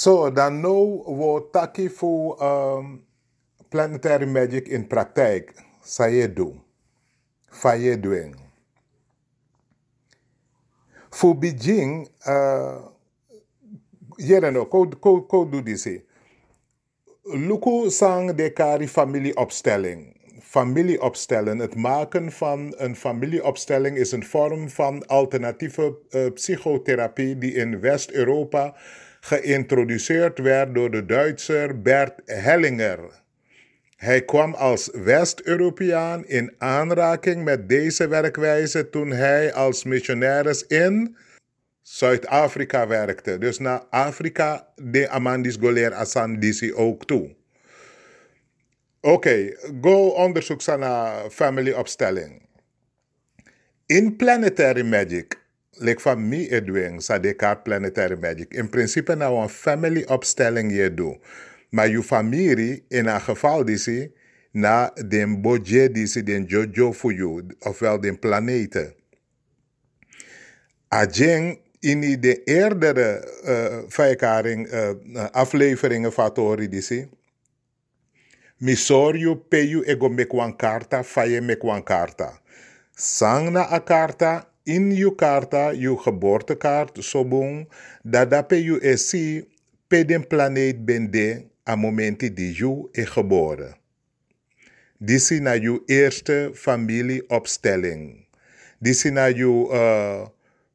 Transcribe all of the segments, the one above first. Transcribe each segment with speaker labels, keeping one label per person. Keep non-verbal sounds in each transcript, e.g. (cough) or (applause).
Speaker 1: Zo, dan nu wordt Taki voor um, ehm, planetary magic in praktijk. Zij e doen. Faye doen. Voor Beijing, uh, eh, hier en ook, hoe doe eh. dit? Luku sang de kari familieopstelling. Familieopstellen, het maken van een familieopstelling is een vorm van alternatieve uh, psychotherapie die in West-Europa geïntroduceerd werd door de Duitser Bert Hellinger. Hij kwam als West-Europeaan in aanraking met deze werkwijze toen hij als missionaris in Zuid-Afrika werkte. Dus naar Afrika de Amandis Goler Asandisi ook toe. Oké, go onderzoek naar opstelling In planetary magic like familie mij e doing, sa de kaart planetary magic. In principe nou een family opstelling je doet. Maar je familie, in een geval die ze, na den budget die ze den jojo voor jou, ofwel den planeten. Ajeng, in de eerdere uh, uh, afleveringen van Tori die ze, Misorio peyu ego mekwan karta, faye mekwan karta. Sang na a karta, in je karta, je geboortekaart, sobong, dat dat je esi pe den planeet bende a moment die je is geboren. Dit is naar je eerste familieopstelling. Dit is naar je, uh,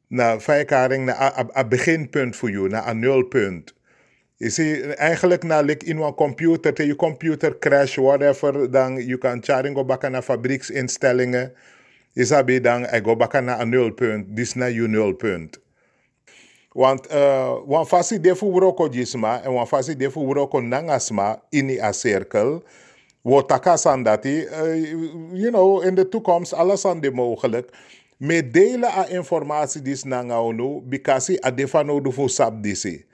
Speaker 1: naar vijkaring, naar een beginpunt voor je, naar een nulpunt. Je ziet eigenlijk na ik in een computer, je computer crash, whatever, dan je kan charing op naar fabrieksinstellingen. Isabi dan, ik ga bakken naar een nulpunt, dit is naar je nulpunt. Want uh, wan fasi defu wuroko jisma en wan fasi defu wuroko nangasma in a cirkel. Wo takasan dati, uh, you know, in de toekomst alles aan de mogelijk. Me delen a informatie dis nanga onu, bikasi a defano dufu sab disi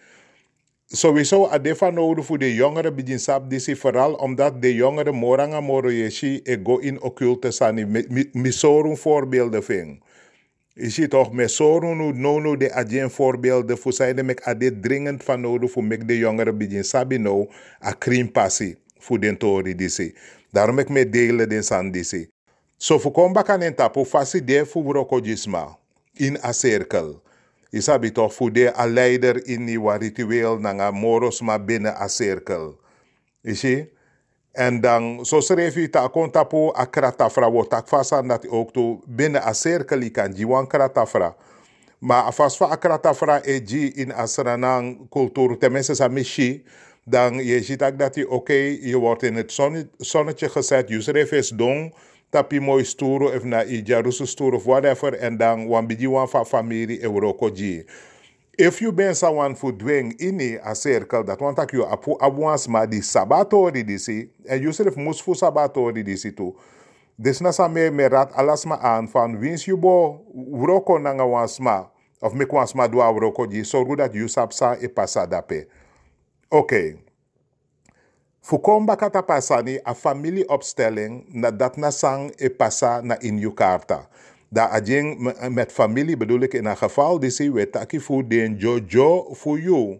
Speaker 1: sowieso adefa nodig voor de jongeren bij sabdisi vooral omdat de jongeren moranga e go in occulte sani misorum voorbeelden ving. Je ziet toch, met no no de adjen voorbeelden voor zijn mek ade dringend van nodig voor mek de jongeren bij no a krimpassi voor den tori disi. Daarom ik me delen den sandisi. Zo so, voorkom bakan en tapu fasi de voor brokojisma in a cirkel. Isabi toch voor de a leider in die ritueel nanga moros ma binnen a cirkel. isie, En dan, zo schreef je ta a kratafra wo takfasa dat ook toe binnen a cirkel kan jiwan kratafra. Maar afas a kratafra e ji in asranang cultuur, tenminste sa mishi, dan je ziet ook dat je, oké, okay, je wordt in het zonnetje gezet, je is dong, tapi moy sturo if na i of whatever and dan wan biji wan fa famiri wroko e ji if you ben someone for doing, dweng ini a circle that wan tak you apu abuans di sabato di di and you self sabato di si tu This na me rat alas ma aan van wins you bo wroko nanga wan of me kwan do dua wroko ji so that you sap sa e pasa dape. Okay. Fukomba kata pasani a opstelling nadat nasang e pasa na in Yukarta. Da ajing met familie bedoel ik in een geval disi we taki fu den jojo fu you.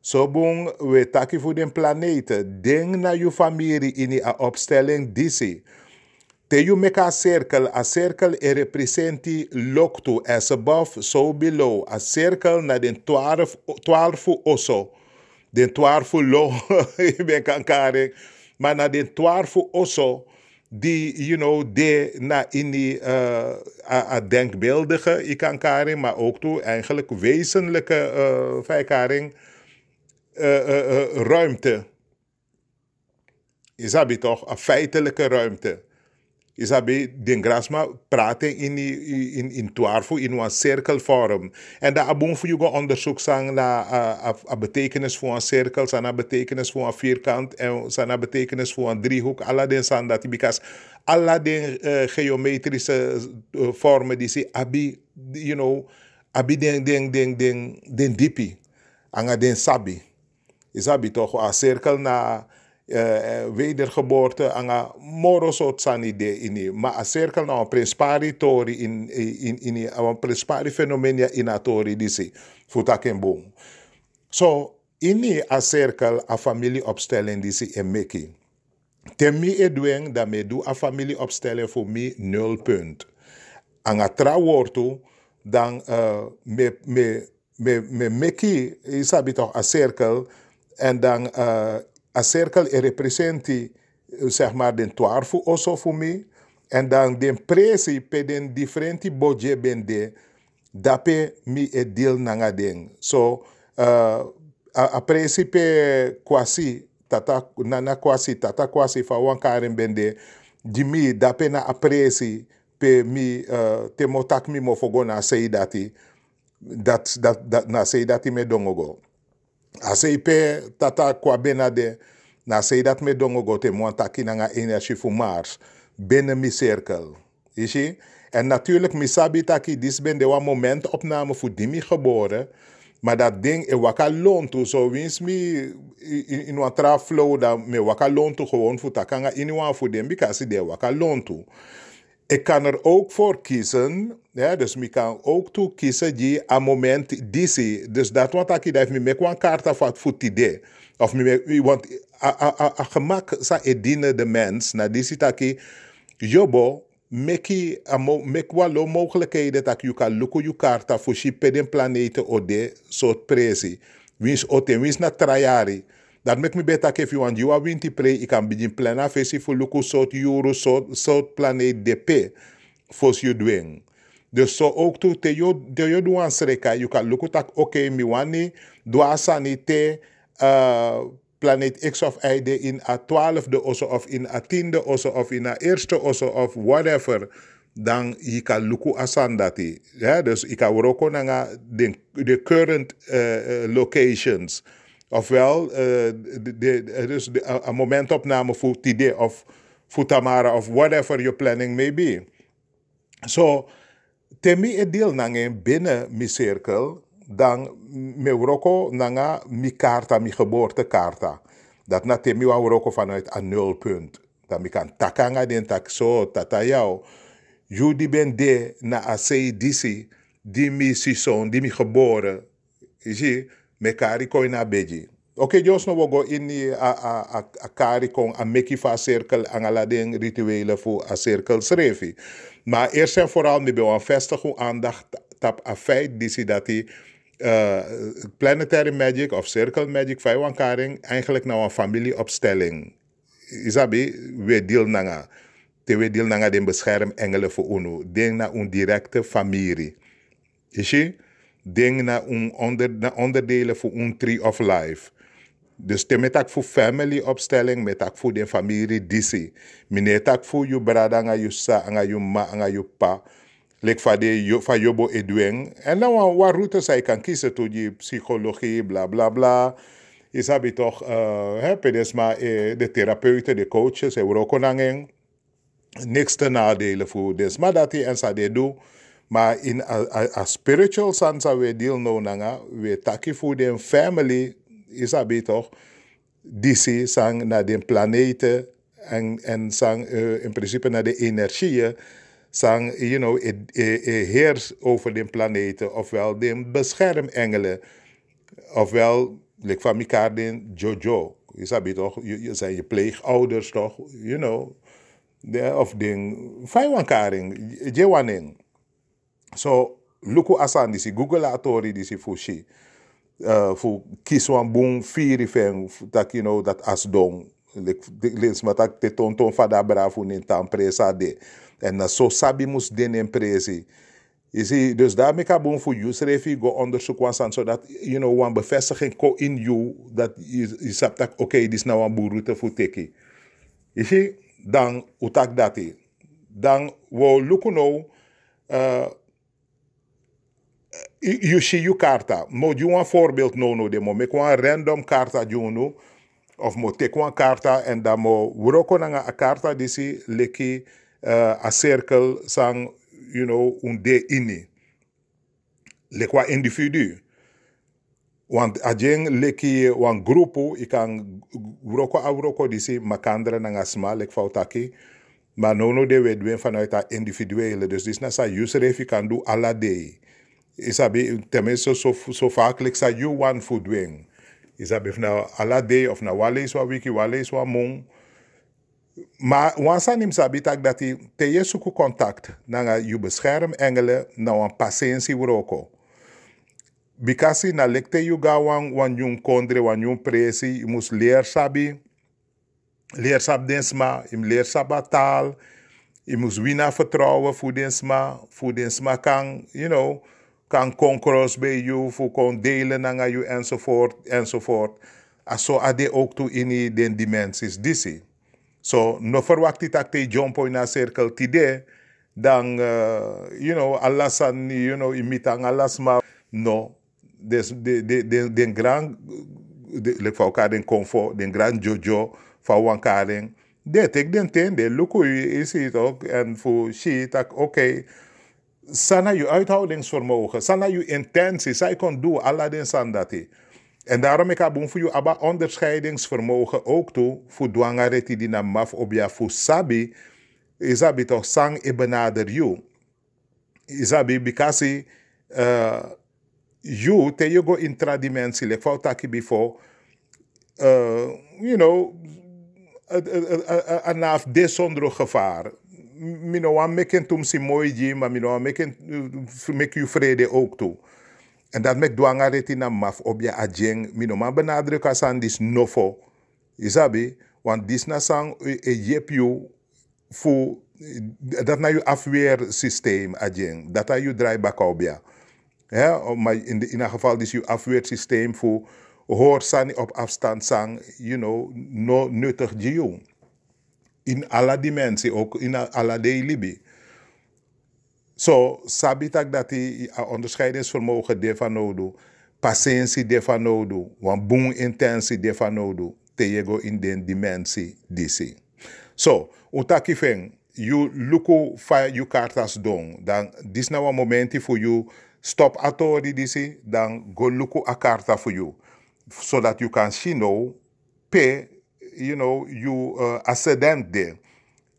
Speaker 1: Sobong we taki fu den planeten. Ding na you familie ini a opstelling zie. Te you make a circle, a circle e representi loktu as above, so below. A circle na den twaalf, twaalfu osso den twar voor lo ben kan kare maar na den twar voor osso die you know de na in die uh, a, a denkbeeldige ikankaring maar ook toe eigenlijk wezenlijke uh, eh, vijkaring uh, eh, uh, ruimte is dat toch een feitelijke ruimte Isabe den grasma praten in in in twarfu in een cirkelvorm. En daar abon voor je onderzoek zijn naar eh, eh, a betekenis voor een cirkel, zijn betekenis voor een vierkant en zijn betekenis voor een driehoek. Alla den zijn dat because alla den eh, geometrische vormen die ze abi you know abi den den den den den dipi anga den sabi. Isabe toch een cirkel naar uh, wedergeboorte anga moro sot sanide ini ma a cirkel na prinspari tori in in in a prinspari fenomenia inatori disi futaken boom so ini a cirkel a family opstellen disi in meki temi edweng da me du a family opstellen voor mi nul punt anga tra wortu dan uh, eh, me me me me meki is toch a cirkel en dan uh, a is eh, representa, eh, zeg maar, den twarfo osso voor mij. En dan de presi pe den diferenti boje bende, dape mi e deal nanga den. So, uh, a, a presi pe kwasi, tata, nana kwasi, tata kwasi fa wan karen bende, di mi dape na a presi pe mi uh, te motak mi mo fogo na sei dati, dat, dat, dat, na sei dati me dongo Ase ipe tata kwa benade, na se dat me dongo gote mwan taki nanga energie voor Mars, binnen mi cirkel. Ishi? En natuurlijk misabi taki dis ben de wa moment opname voor dimi geboren, maar dat ding e waka lontu, so wins mi in wan tra flow da me waka lontu gewoon voor takanga in wan voor dem, bikasi de waka lontu. Ik kan er ook voor kiezen ja, dus ik kan ook toe kiezen die aan moment disi. Dus dat wat ik dat me met een kaart van voor het idee. Of me want a gemak sa edine de mens na disi taki jobo meki amo mekwa lo mogelijkheden dat je kan lukken je kaart voor je per een planeet of de soort prezi, Wins ote wins na trajari. Dat maakt me beter if je want je are winti pre ik kan begin plannen fesie voor lukken soort euro soort planeet DP voor je dwing. Dus so ook toe te yo de yo duan sreka. You kan look tak oké miwani dua sanite uh, planeet X of Y de in a twaalfde osso of in a tiende osso of in a eerste osso of whatever. Dan je kan look asandati. Ja, dus ik kan ook naar de, de current uh, uh locations. Ofwel, uh, de, de, dus een uh, momentopname voor TD of voor Tamara of whatever your planning may be. So, temi e deel nangen e binnen mi cirkel, dan me roko nanga mi karta, mi geboortekarta. Dat na temi wa roko vanuit een nulpunt. Dat mi kan takanga den tak so, tata jou. Judi ben de na asei disi, di mi sison, di mi geboren. Je, me kari koi na beji. Ok, jos no wogo ini a, a, a, a kari kon a meki fa cirkel angala den rituelen voor a cirkel srefi. Maar eerst en vooral mi be vestig hoe aandacht tap a feit disi dat die uh, planetary magic of circle magic fai wan karing eigenlijk nou een familieopstelling. Isabi, we deel nanga. Te we deel nanga den bescherm engelen voor unu. Nou. Ding na un directe familie. Is Ding na un onder, na onderdelen voor un tree of life. Dus moet ook voor family opstelling, met voor de familie DC. Mine ook voor je brada, anga je sa, anga je ma, je pa. Lek fa de van jobo edwen. En dan nou, wat routes hij kan kise tot psychologie, bla bla bla. Is heb je toch, uh, hè, pedesma, eh, de therapeuten, de coaches, eh, en next Niks te nadelen voor desma dat hij en sa de do. Maar in a, a, a spiritual sense, we deal no nanga, we takkie voor de family je sabe toch, DC sang naar de planeten en, en sang uh, eh, in principe naar de energieën. Sang, you know, eh, eh, heers over de planeten, ofwel de beschermengelen, ofwel, like van elkaar de Jojo. Je sabe toch, je, je zijn je pleegouders toch, you know. De, of ding, vijwankaring, jewaning. So, luku asandisi, google atori disi fushi. Eh, voor fu kiswan bun firi fen dat je know dat as don lees maar dat de ton ton fada bra fu nin tan presa de en na so sabi moest den en presi je ziet, dus daarmee kan boom voor use review go onderzoek was aan zodat je know een bevestiging ko in you dat je je zegt dat oké dit is nou een boerroute voor teki. Je ziet dan utak dat dan we look nou uh, you see you karta mo ju een voorbeeld no no de mo me kwa random karta junu of mo te kwa karta en da mo wroko na a karta disi leki uh, a circle, sang you know un de ini le kwa individu want a jeng leki wan grupu ikan wroko a wroko disi makandra na ngasma lek fautaki maar no no de we doen vanuit dat individuele dus dis na sa use refi kan do alla day isabi e sabe so so sou sou sa que saiu one food wing isabi e sabe na ala day of na wale so wiki wale so among maar wanneer je sabe tak dat je te je contact na you bescherm engelen na een patiëntie wroko because na lekte you ga wan wan yung kondre wan yung presi you must leer sabi leer sab densma je leer sabataal je moet winnen vertrouwen voor densma voor densma kan you know kan conquerors bij jou, voor kon delen naar jou enzovoort, enzovoort. Zo ah, ade ah, ook toe in die dimensies. Disi. Zo, no verwacht ik dat je jump in een cirkel tide, dan, uh, eh, you know, alles aan, you know, imitang alles maar. No, dus de, de, de, de grand, de, de, van elkaar den comfort, den grand jojo van elkaar. de, ik den ten, de luku is het ook. En voor she, oké. Okay, Sana je uithoudingsvermogen, sana je intentie. Zij kon doen, Aladdin Sandati. En daarom ik heb voor je abba onderscheidingsvermogen ook toe. Voor dwangareti die na maf op ja voor sabi. Isabi toch sang e benader you. Isabi because uh, eh, you te you go intradimensie. Like fout taki before. Uh, you know, een naaf desonder gevaar me no want make tum si mooi maar me no want make uh, make you vrede ook toe. En dat mek dwanga retina maf obia je ajeng, me no maar benadruk als aan dis nofo. Isabi, want dis na sang e uh, jep you voor dat uh, na je afweer systeem ajeng, dat na je draaiback op je. Ja, oh, maar in, de, in dat geval is je afweersysteem voor hoor op afstand zang, you know, no nuttig jong in alle dimensie, ook in alle libi. Zo so, sabit dat die onderscheidingsvermogen daarvan nodig patiëntie daarvan nodig, want boem intensie daarvan nodig, in den dimensie disi. so, utaki feng, you look fa you kartas dong, dan dis nou wan momenti for you stop at atori disi, dan go luko a karta for you, so that you can see now, pay you know, you uh, ascendant there.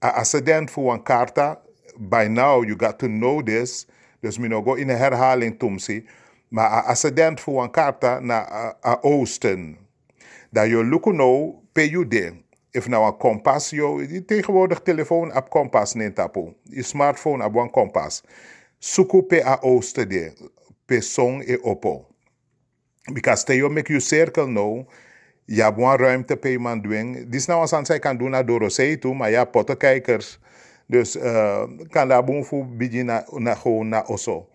Speaker 1: Uh, ascendant voor een karta. By now you got to know this. Dus we go in een herhaling tomsi. Maar uh, accident voor een karta naar oosten. Dat je look nou per you there. If nou een kompas, je tegenwoordig telefoon op kompas neemt tapo. Je smartphone op een kompas. Zoek op a oosten there. Pe song e opo. Because they make you circle now. Je hebt een ruimte bij iemand doen. Dit is nou wat zij kan doen naar Dorosee toe, maar ja, pottenkijkers. Dus uh, kan daar bon voor beginnen naar gewoon naar Osso.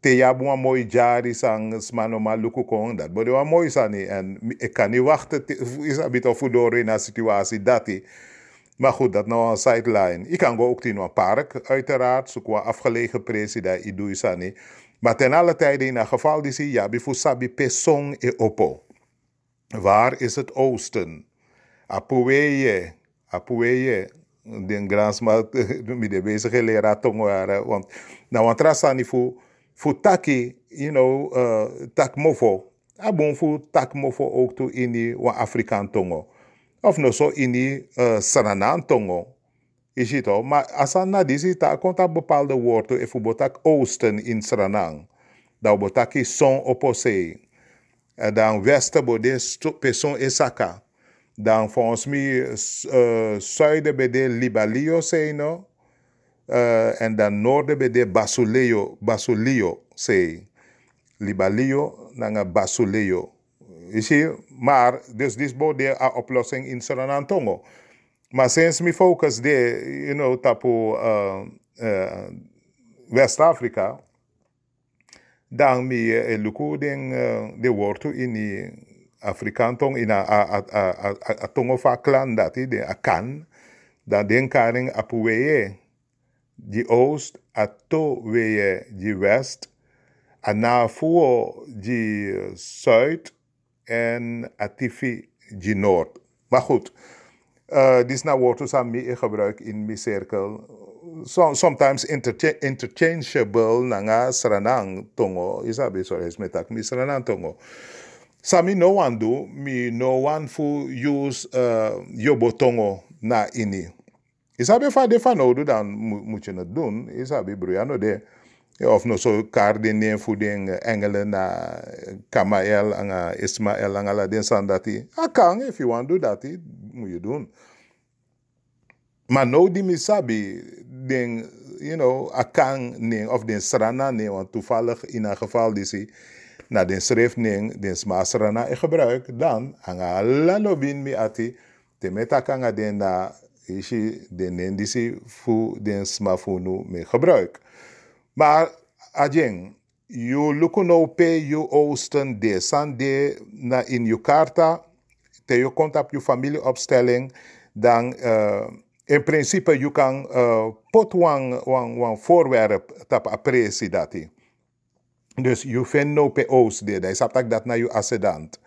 Speaker 1: Te ja, bon een mooi jaar is maar Smanoma Lukukong. Dat wordt wel mooi zijn. En ik kan niet wachten. Is een beetje voor door in een situatie dat hij. Maar goed, dat nou een sideline. Ik kan ook in een park, uiteraard. Zoek een afgelegen president. Ik doe Maar ten alle tijde in een geval die zie je, bijvoorbeeld sabi pesong e opo. Waar is het oosten? Apueye, Apueye, den grasma mi (laughs) de bezige lera tong waren. Want na nou, want ni fu fu taki, you know, uh, eh, tak mofo. Abon fu tak mofo ook to ini wa Afrikaan tongo. Of no so ini uh, eh, Sananan tongo. Is het al? Maar als aan na die ta komt dat bepaalde woord, even botak oosten in Sranang. Dat botaki son opposé. Eh, dan Westerbode, de en Saka. Dan volgens mij eh, zuiden bij de Libalio zijn no? Eh, en dan noorden bij de Basuleo, Basuleo zijn. Libalio naar Basuleo. Je ziet, maar dus dit is de oplossing in antongo, Maar sinds mijn focus de, you know, tapo uh, uh, West-Afrika, dan mi e eh, luku den eh, de wortu in Afrikaan tong in a a a a, a, a tongo fa klan de kan dan den karing apu di oost a to weye di west a na fuo di zuid eh, en a tifi di noord. Maar goed, uh, dit is nou wortu sa mi gebruik in mi cirkel so, sometimes intercha interchangeable nga saranang tongo isabi so resmetak mi saranang tongo sa mi no one do, mi no one fu use uh, yobo tongo na ini isabi fa de fa no do dan mucho na dun isabi bruyano de of no so kardine den den fu den na kamael anga ismael anga la den sandati akang if you want do dati, mu you dun Maar nou die misabi, den, you know, akang ning of den srana ning, want toevallig in een geval die ze na den schrift ning, den sma srana in gebruik, dan anga lanobin mi ati, te meta kanga den na ishi den ning die ze fu den sma fu nu me gebruik. Maar, ajeng, you lukuno pe you oosten de sande na in je karta, te je komt op familie familieopstelling, dan... Uh, in principe, je kan uh, pot wang, wang, wang voorwerp tap appreci dus nou dat Dus je vindt no PO's die. Dat is dat naar je ascendant.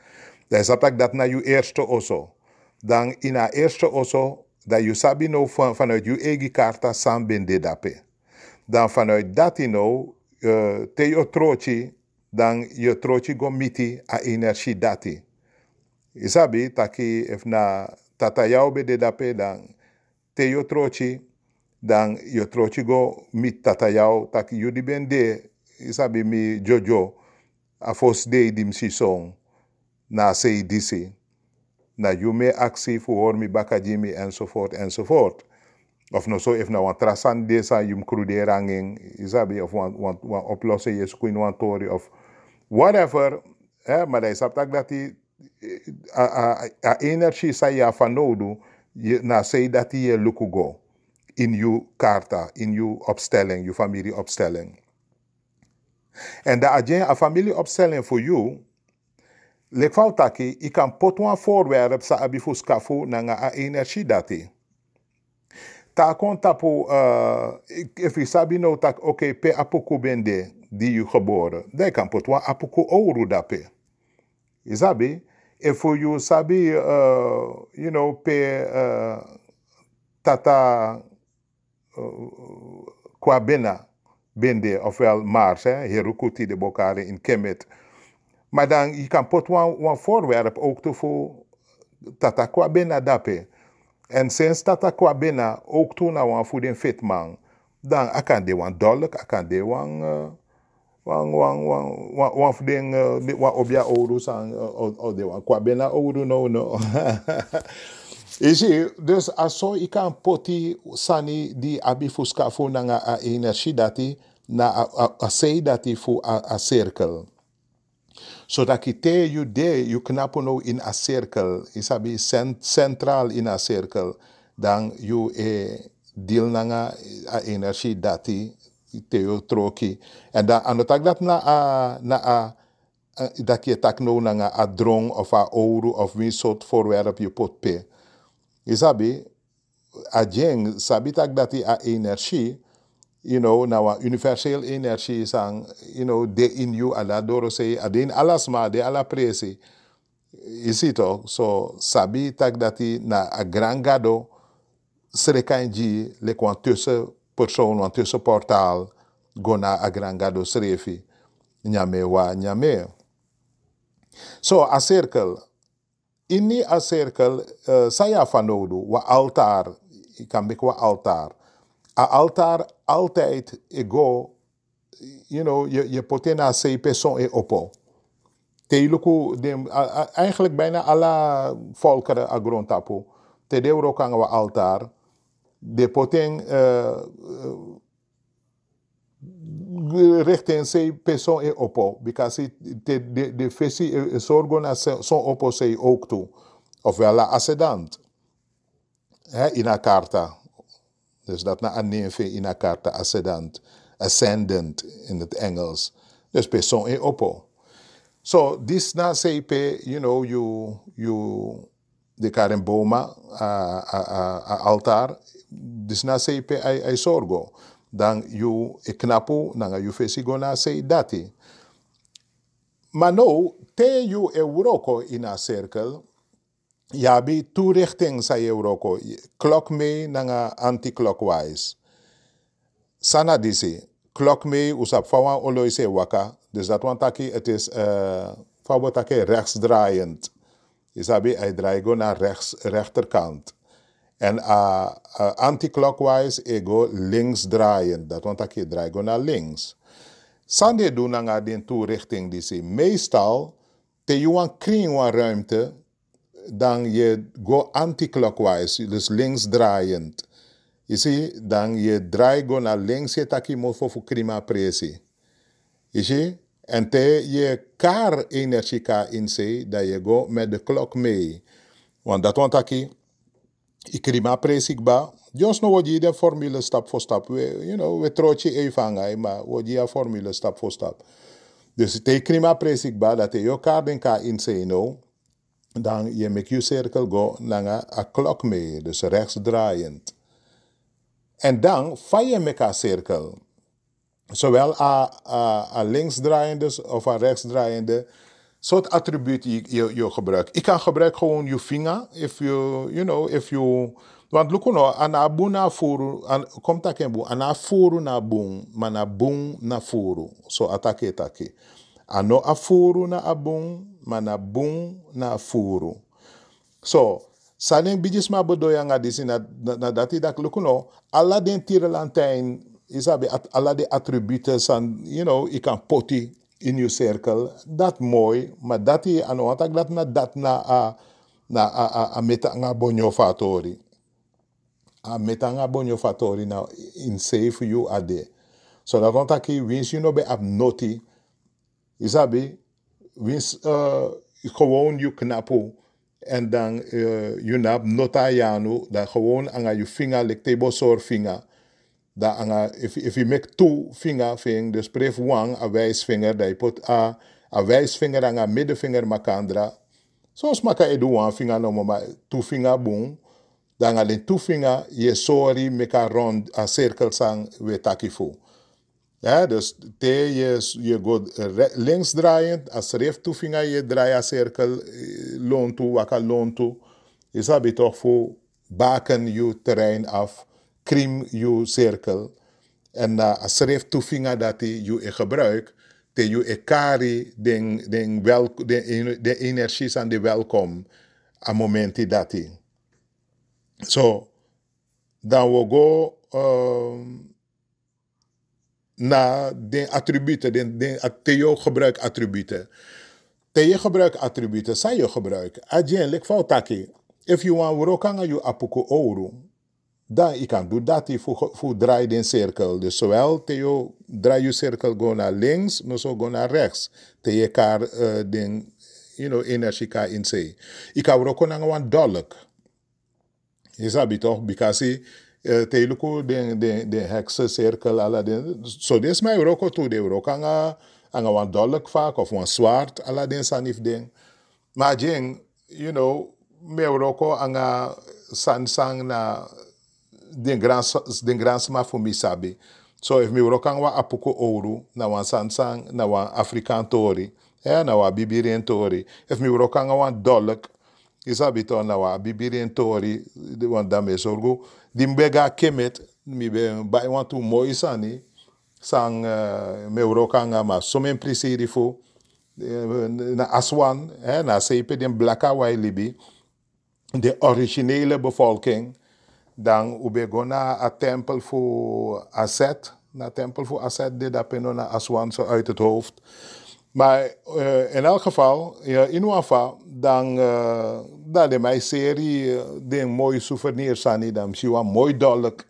Speaker 1: Dat is dat naar je eerste oso. Dan in je eerste oso dat je sabi no van, vanuit je eigen karta sambinde dape. Dan vanuit dat nou, uh, te je trochi, dan je trochi gomiti a energie dati. Isabi, taki, if na tata jou bede dape, dan te yo trochi, dan yo trochi go mi tata yaw tak yu di ben de, isabi mi jojo, a fos de dim si song, na sei disi, na yu me aksi fu hor mi baka jimi enzovoort enzovoort. Of nou so even nou, want trasan desa yum kruderanging, isabi, of want, want, want oplossen je queen want tori, of whatever, hè, eh, maar hij tak ook dat eh, a energie zei ja van nodig na sey dati ye lukugo in yu karta, in yu opstelling, yu familie opstelling. En da a djen a familie opstelling fwo yu, lek faw taki, i kan potwa forwere sa abi fwo skafo nan nga a enerji dati. Ta akon tapo, uh, efi e sabi nou tak, okey, pe apoku bende di yu chobore, de kan potwa apoku ouro dape. I zabi, if you sabi, uh, you know, pay uh, Tata uh, bena, Bende, ofwel Mars, hè, eh? Herukuti de Bokare in Kemet. Maar dan, je kan pot een voorwerp ook to voor Tata bena dapen. En sinds Tata bena ook toe naar een voeding fitman, dan kan wan dolk, kan de wan wang wang wang wan wan fu den obia ouro sang o de wan kwa bena no no e si dus a so kan poti sani di abi fu skafu nanga a energi dati na a, a, a sei dati fu a, a so that ki te you de you knapu no in a circle isabi cent, central in a circle dan you e eh, deal nanga a energi dati teo troki. En dan aan het dat na a, na a, dat je tak nou na a drong of a ouro of wie soort voorwerp je pot pe. Je sabi, a jeng, sabi tak dat die a energie, you know, nou a universeel energie sang, you know, de in you ala doro se, a de in alasma, de ala presi. Je ziet toch, so sabi tak dat die na a grangado gado, srekan ji, le kwan persono te supportal gona agrangado srefi nyame wa nyame. So a circle, ini a circle uh, saya fanodu wa altar, ikambik wa altar. A altar altijd ego, you know, je, je potena sei person e opo. te dem, a Teiluku, eigenlijk bijna alla volkeren agrontapu. Te deuro kanga wa altar. de uh, rechten sei persoon e oppo. Because de, de, de fesi sorgon a son opo ook toe. Ofwel la ascendant He, in a carta. Dus dat na anefe in a carta ascendant. Ascendant in het Engels. Dus persoon e oppo. So this na say pe, you know, you you de Karen Boma a, a, a, a altar dus na pe ai, ai sorgo dan you e knapu nanga face go na sei dati maar nou te yu e euroko in a circle, ya bi tu richting sa euroko clock me nanga anti clockwise sana disi clock me usap fawa oloise waka dus dat want taki het is uh, eh, fawo taki rechtsdraaiend isabi hij draait naar rechts rechterkant en uh, uh, anti-clockwise, ego links draaien. Dat want ik draai go naar links. Sande doen naar de toerichting die ze meestal te juan kring ruimte dan je go anti-clockwise, dus links draaiend. Je ziet, dan je draai go naar links, je taki moet voor klima presi. Je ziet, en te je kar energie ka in zee, dat je go met de klok mee. Want dat want ik rima pres ik ba. Just no wodi de formule stap voor stap. We, you know, we trotje even aan, maar wodi de formule stap voor stap. Dus te krima pres ik dat je elkaar den ka in no. Dan je make you circle go naar a klok mee, dus rechts draaiend En dan val je meka cirkel. Zowel a a links draaiende of a rechts draaiende soort attribuut je, je, je gebruikt. Ik kan gebruik gewoon je vinger, if you, you know, if you... Want look no, ana buna furu, an, kom takembu, ana na bun, mana bun na furu. So atake take. Ano afuru na abun, mana bun na furu. So, sanen bijis ma bedoya nga disi na, na, na dati look no, ala den tirelantijn, isabe, at, ala de attributes and you know, ikan poti, in je cirkel, dat mooi, maar dat is aan de dat na dat na a ah, na a ah, a ah, a metanga bonyo fatori. A metanga bonyo fatori na nou, in safe you ade. So dat on wins you no be ab noti. Isabi wins uh, eh, gewoon je knapo en dan uh, eh, je nap nota janu dat gewoon aan je vinger like table sor vinger da anga if if you make two finger thing dus pref wang a wijsvinger dat je put a a wijsvinger anga middenvinger makandra soms maka edu one finger no mama two finger boom dan alleen two finger je sorry meka rond a cirkel sang we takifu ja dus te je je go links draaiend als ref two finger je draai a cirkel eh, loon toe waka loon is abi toch voor baken you terrain af krim je cirkel. En uh, als er heeft dat je in gebruik, te je kari den, den, wel, de, de energie aan de welkom aan momenten dat je. Zo, dan we go uh, ehm, naar de attributen, de, de, te je gebruik attributen. Te je gebruik attributen, zijn je gebruik. Adjen, lek foutaki. If you want, we kan je apuku ouro. Dan ik kan doen dat, je voet draait in cirkel. Dus zowel je draai je cirkel go naar links, maar zo go naar rechts. Te je kan uh, eh, ding, you know, energie kan in zee. Ik kan ook een dolk. Je sabi toch? Because uh, eh, te je den den den cirkel ala den. So des mij ook toe de ook aan eh, aan een dolk vaak of een zwaard ala den sanif ding. Maar jing, you know, me ook aan san sang na den gran den gran sma fu mi sabi so if mi rokan apuko Oru, na wan sansang, na wan afrikan tori eh na wa Biberian tori if mi rokan wan dolk isabi na wa bibirin tori de wan dame sorgo mbe ga kemet mi be ba wan tu mo sang uh, eh, me rokan ma somen prisiri eh, na Aswan, eh na CP, den White Libi, de originele bevolking, dan ube gona a tempel voor Asset. Na tempel voor Asset, dit penona aswan zo uit het hoofd. Maar uh, in elk geval, ja, in Wafa, dan uh, dat in mijn serie, eh, die een mooie souvenir die dan zie je mooi duidelijk.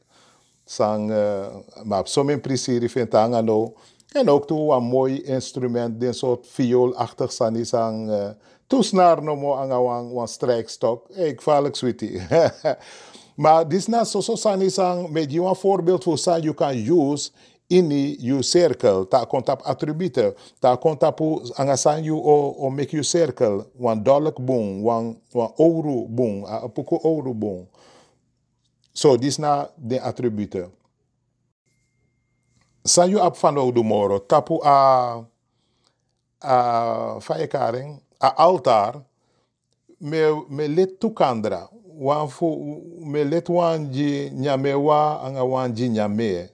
Speaker 1: Sang, uh, eh, maar op zo'n plezier vindt Angano. En ook toen een mooi instrument, een soort vioolachtig sani, sang. Uh, Toesnaar no mo angawang, een strijkstok. Ik val ik, sweetie. (laughs) Maar dit is not so so sani sang met een voorbeeld voor san you can use in your circle. Ta kontap attribute. Ta kontapu angasan you o, o make your circle. one dollar boom, one wan ouro boom, a puku euro boom. So this na de attribute. San you ap fan do moro. Tapu a a faekaring, a altar me me let tukandra. wanfu melet wanji nyamewa anga wanji nyame.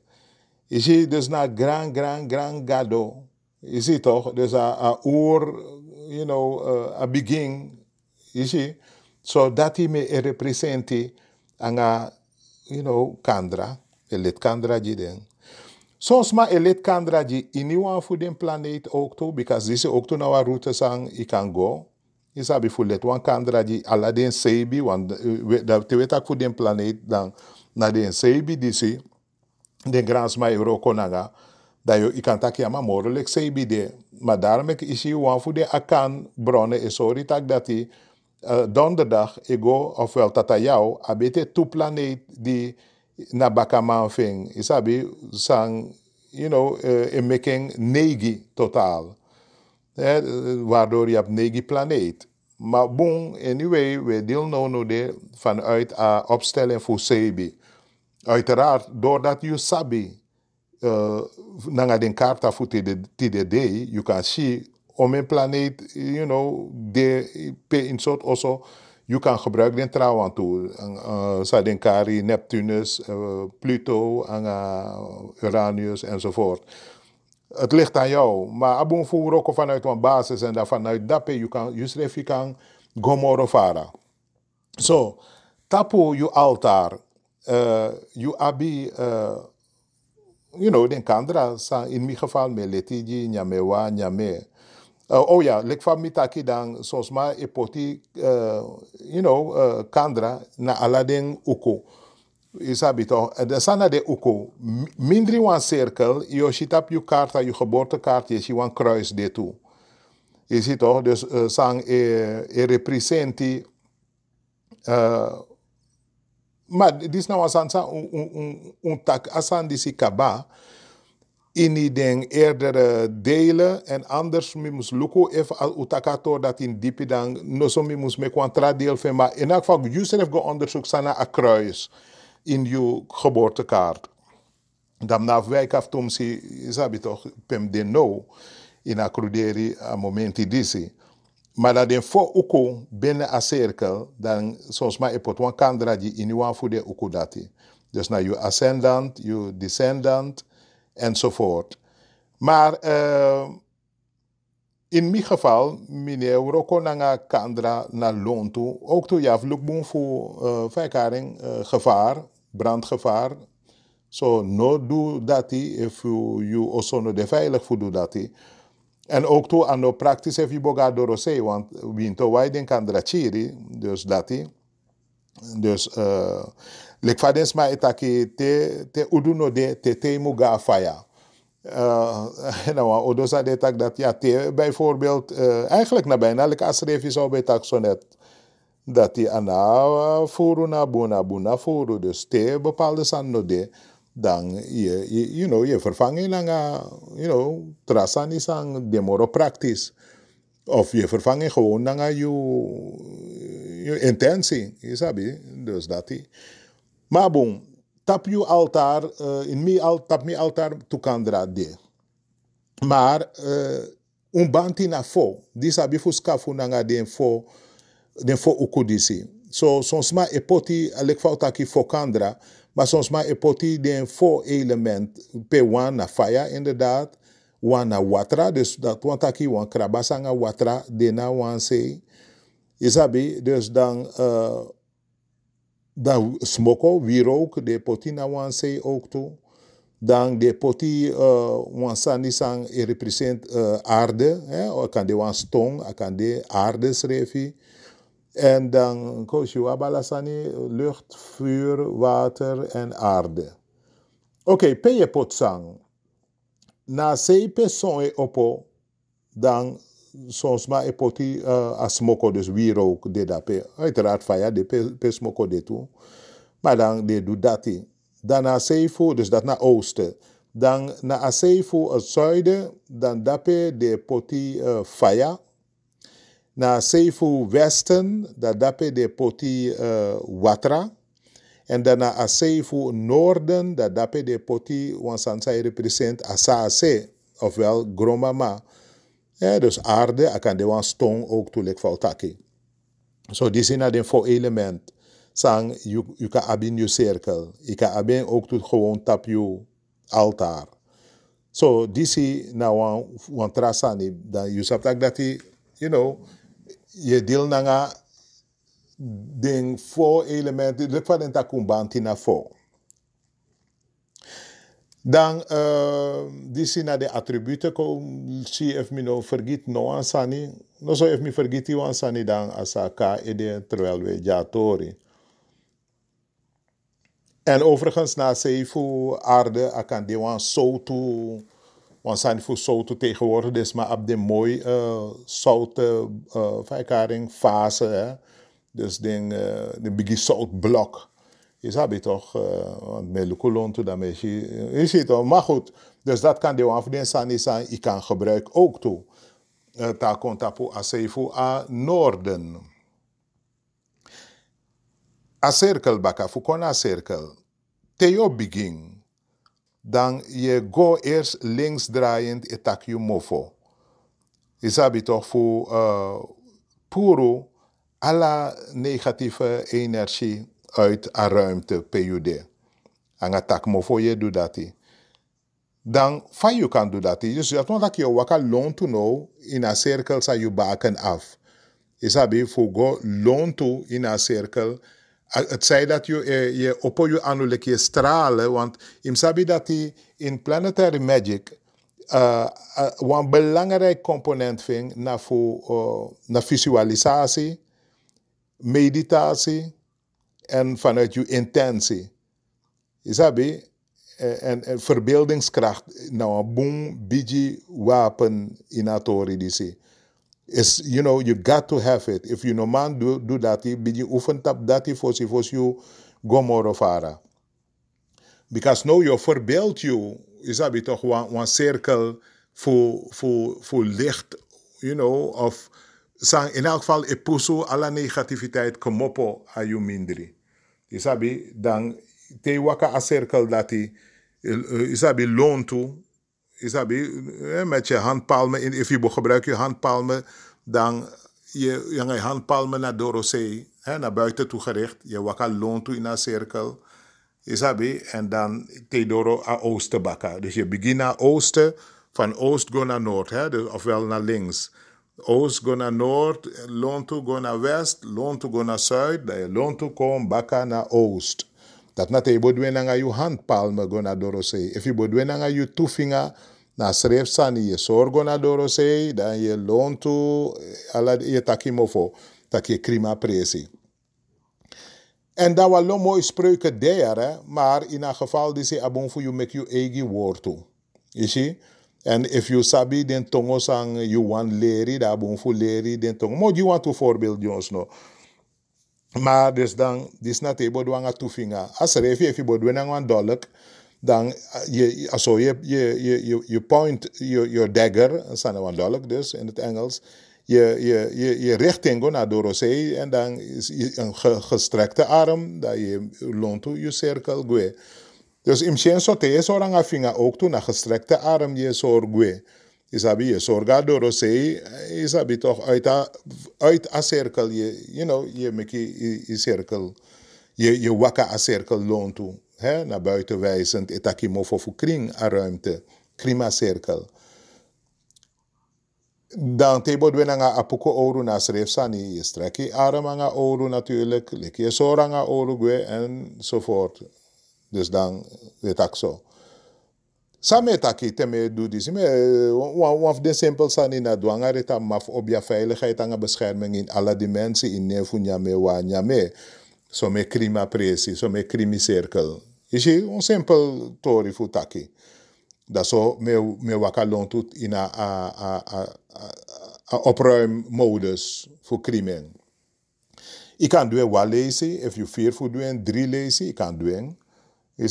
Speaker 1: Isi there's na grand grand, grand, gado. Isi toch, there's a, a oer, you know, uh, a begin. Isi, so that me e representi anga, you know, kandra. Elet kandra jiden. So maar elet kandra ji ini wanfu den planet because this is toe na wa route sang, i can go. Je sabi fulet wan kandra di ala den want wan te weta kou den planeet dan na den die disi, den gransma euro konaga, dat je kan tak ja maar mogelijk zei de. Maar daarom ik is hier wan voor de akan bronnen is sorry tak dat die eh. uh, donderdag ego ofwel tata jou abete to planeet die na bakaman ving. Isabi sang you know uh, making negi totaal. Hè, eh, waardoor je hebt negen planeet. Maar bon, anyway, we deel nou de vanuit uh, opstelling voor Sebi. Uiteraard, doordat je sabi uh, eh, naar de kaart voor TDD, je kan zien om een planeet, you know, de, in soort also, je kan gebruiken de aan toe. Uh, Sadinkari, Neptunus, uh, Pluto, Uranus enzovoort het ligt aan jou. Maar abon voer ook vanuit een basis en dan vanuit dat je kan, je kan gomorofara. Zo, tapu je altaar, eh, je abi, eh, you know, den kandra, in mijn geval, me letiji, nyame wa, eh, nyame. oh ja, lek van mitaki dan, zoals maar epoti, you know, kandra, na aladen uko je sabi toch, de sana de uko. minder wan cirkel, je ziet op je kaart, je geboortekaart, je ziet wan kruis de toe. Je ziet toch, dus uh, sang e, e representi. Uh, maar dit is nou als een un, un, tak, als die kaba. In die den eerdere delen en anders mimus luko. even utakato dat in diepe dan no so mimus me kwantra deel van maar in elk geval juist even onderzoek sana a kruis in je geboortekaart. Dan na wijk af is sabi toch, pem de no, in accruderi a momenti disi. Maar dat den voor uko binnen a cirkel, dan soms maar epot wan kandra di in wan voor de uko dati. Dus naar je ascendant, je descendant, enzovoort. Maar uh, in mijn geval, meneer Roko Nanga Kandra naar Lonto, ook toe jaf lukboen voor uh, verkaring uh, gevaar, brandgevaar. zo no do dat if you, you also no de veilig voor do En ook toe aan de praktisch if je boga dorosei, want winter wijden kan drachiri, dus dat Dus, uh, lek vadens ma etaki te, te no de te te ga faya. Uh, (laughs) nou, odosa de tak dat ja te bijvoorbeeld, uh, eigenlijk na bijna, lek asrefi zo bij tak zo net dat die ana eh, furu na buna buna furu dus te bepaalde sanode dan je, you know je vervangt langa eh, you know trasan is ang demoro practice of je vervangt gewoon a eh, you, you intentie je sabi dus dat die maar boom tap je altaar uh, in mi al tap mi altaar tu kandra de maar uh, um banti na fo sabi fuska fu nanga de fo den fo ukudisi so soms ma e poti alek fauta ki fo kandra maar soms ma e poti den fo element pe wan na faya inderdaad wan na watra dus dat wan taki wan krabasanga watra dena wan sei je sabi dus dan uh, dan smoko wierook de poti na wan sei ook toe dan de poti uh, wan sandi sang e represent uh, aarde hè eh? kan de wan stong kan de aarde schreef en dan Koshiwa Balasani, lucht, vuur, water en aarde. Oké, okay, peye potsang. Na zee son e opo, dan soms maar e poti uh, smoko, dus wierook, de dape. Uiteraard faya, de pe, pe smoko de toe. Maar dan de doet dat Dan na seifu, dus dat naar oosten. Dan na aseifu, het zuiden, dan dape de poti uh, eh, faya na Seifu Westen, dat dape de poti uh, Watra. En daarna a Seifu Noorden, dat dape de poti, want zij represent Asase, ofwel Gromama. Ja, dus aarde, ik kan de wan stong ook toelek valtaki. Zo, so, die zijn de voor element. Sang, je kan abin je cirkel. Je kan abin ook tot gewoon tap je altaar. Zo, so, die zie na wan, wan trasani. Dan je zegt dat die, you know, je deelnanga ding voor elementen de parenta kumbanti na voor. Dan eh, die zien naar de attributen kom zie of me nou vergiet no sani. No zo even me vergiet die sani dan als aka ede terwijl we jatori. En overigens na seifu aarde akan dewan so toe want voor zout tegenwoordig is dus maar op de mooie uh, zoute uh, fase. Dus ding, uh, eh, de biggie zoutblok. Je toch, eh, want met lukulon toe dan je, ziet toch. Maar goed, dus dat kan de afdeling zijn, zijn. Ik kan gebruik ook toe. Uh, ta kontapu aseifu a noorden. A cirkel baka, fukon a cirkel. Theo begin dan je go eerst links draaiend je mofo. Isabi toch voor uh, eh, puro alle negatieve energie uit a ruimte PUD. Ang attack mofo je doet dat dan van je kan doen dat. Dus dat moet dat je waka loon to know in een cirkel sa je baken af. Isabi voor go loon to in een cirkel eh, het zei dat je, eh, je op je aanhoudelijk je stralen, want ik sabi dat in planetary magic uh, een belangrijk component vind na voor na visualisatie, meditatie en vanuit je intentie. Isabi, en, en verbeeldingskracht, nou een boom, biji, wapen in atori is, you know, you got to have it. If you no man do, do dat, you je oefent op you voor je, voor je Because now you verbeeld you, is dat toch one circle voor, voor, voor licht, you know, of in elk geval, ik e puso alle negativiteit komopo a je mindri. Is dat dan, te waka a circle dat, is dat loon toe, isabi eh, met je handpalmen if je gebruik je handpalmen dan je je handpalmen naar Dorosee hè, naar buiten toe gericht je wakker loon toe in een cirkel isabi en dan Doro aan oosten bakken dus je begint naar oosten van oost go naar noord hè, dus ofwel naar links oost go naar noord loon go naar west loon toe go naar zuid dan je toe naar oost dat na te bodwe nanga you go na dorosei. If you e bodwe nanga you two finger na sref sani je sorgo na dorosei, dan je loontu eh, ala je takimofo, tak je krima presi. En dat was wel mooie spreuken daar, maar in een geval die ze abon voor you make you eigen woord toe. je? En if you sabi den tongosang ang you want leri, dat abon leri den tong. Mo, you want to voorbeeld, Jones, no? Maar dus dan, die is te bod wanga toevinga. Als er even even bod wena dolk, dan eh, je, also, je, je, je, je point, je, je dagger, sana wan dolk dus in het Engels. Je, je, je, je richting naar Dorosee en dan is een ge, gestrekte arm, dat je loont toe je cirkel gwe. Dus in zijn is je zou dan ook toe naar gestrekte arm je zorg gwe. Isabi, je sorga doro Isabi toch uit a, uit a cirkel, je, you know, je meki i cirkel, je, je wakka a cirkel loon toe, hè, naar buiten wijzend, etaki mofofu kring a ruimte, krima cirkel. Dan tebo dwena nga apuko oru na srefsani, je streki nga oru natuurlijk, leki je sora nga oru gwe, enzovoort. Dus dan, weet ik zo. Sa me taki teme doet is, eh, waf de simpel san in adwanga reta maf op veiligheid anga bescherming in alle dimensie in nefu nyame wa nyame. So me krima presi, so me krimi cirkel. Ishi un simpel tori fu taki. Da so me, me waka tot in a, a, a, a, a, opruim modus fu krimen. Ik kan doen wat lezen, if you fear voor doen, drie lezen, ik kan doen. Je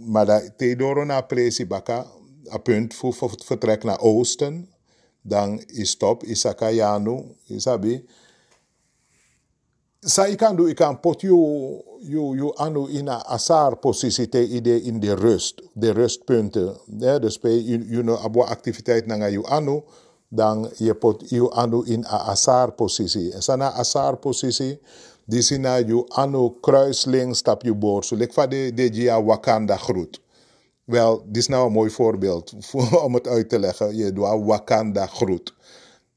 Speaker 1: maar dat Theodoro na Plesi Baka, een punt voor vertrek naar Oosten, dan is top, is Akayanu, isabi. Sa doen, do kan pot you you you anu in a asar positie ide in de rust, de rustpunten. Ja, dus bij you, je abo abwa activiteit nanga you anu, dan je pot you anu in a asar positie. En na asar positie zien na je anu kruisling stap je boord. Zo ik van de DJA Wakanda groet. Wel, dit is nou een mooi voorbeeld (laughs) om het uit te leggen. Je doet Wakanda groet.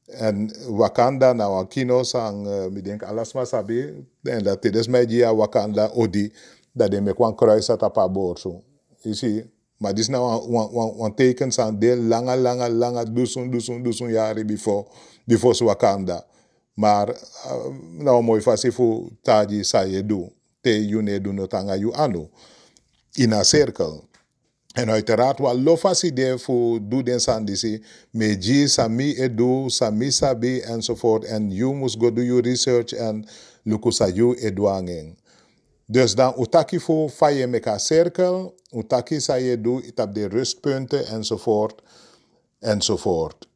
Speaker 1: En Wakanda nou een kino sang, ik eh, denk alles maar sabi. En dat is mijn Wakanda odi. Dat de me kwam kruis dat op boord. Je ziet. Maar dit is nou een teken van de lange, lange, lange, duizend, duizend, duizend jaren before, before Wakanda. Maar uh, nou mooi fasi fu taji saye do, Te yune du no tanga yu anu. In a cirkel. En uiteraard wat lofasi de fu du den sandisi. Meji sami edu, sami sabi enzovoort. En you must go do your research and lukusa yu eduangeng. Dus dan utaki fu faye meka cirkel. Utaki saye do itap de rustpunten enzovoort. Enzovoort.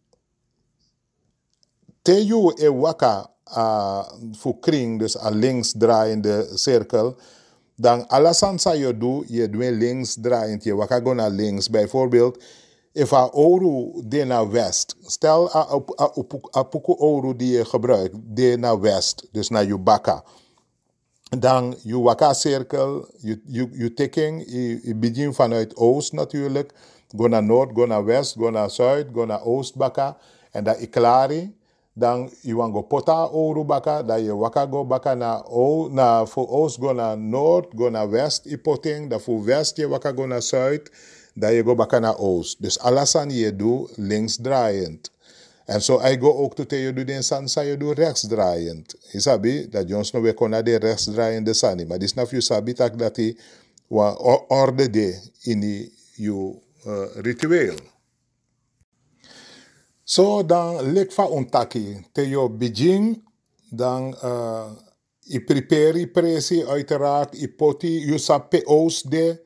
Speaker 1: Teju Ewaka uh, voor kring, dus een links draaiende cirkel. Dan alles wat je doet, je doet links draaiend, je waka go naar links. Bijvoorbeeld, if a oru de naar west. Stel a, a, a, puku oru die je gebruikt, de naar west, dus naar je bakka. Dan je waka cirkel, je taking, je begin vanuit oost natuurlijk. Go naar noord, go naar west, go naar zuid, go naar oost bakka. En dan iklari dan iwan go pota oru baka da ye waka go baka na o na fu oost go na noord go na west ipoting da fu west je waka go na zuid da je go baka na oost dus aan je links draaiend. en zo so, I go ook tot je doet den san sa je doet draaiend. isabi dat jons no we kona de draaiende sani maar dis naf you sabi tak dat die wa orde de in die you uh, eh, ritueel zo dan lekfa untaki te yo Beijing, dan uh, i prepari presi uiteraard, i poti, je sap PO's de,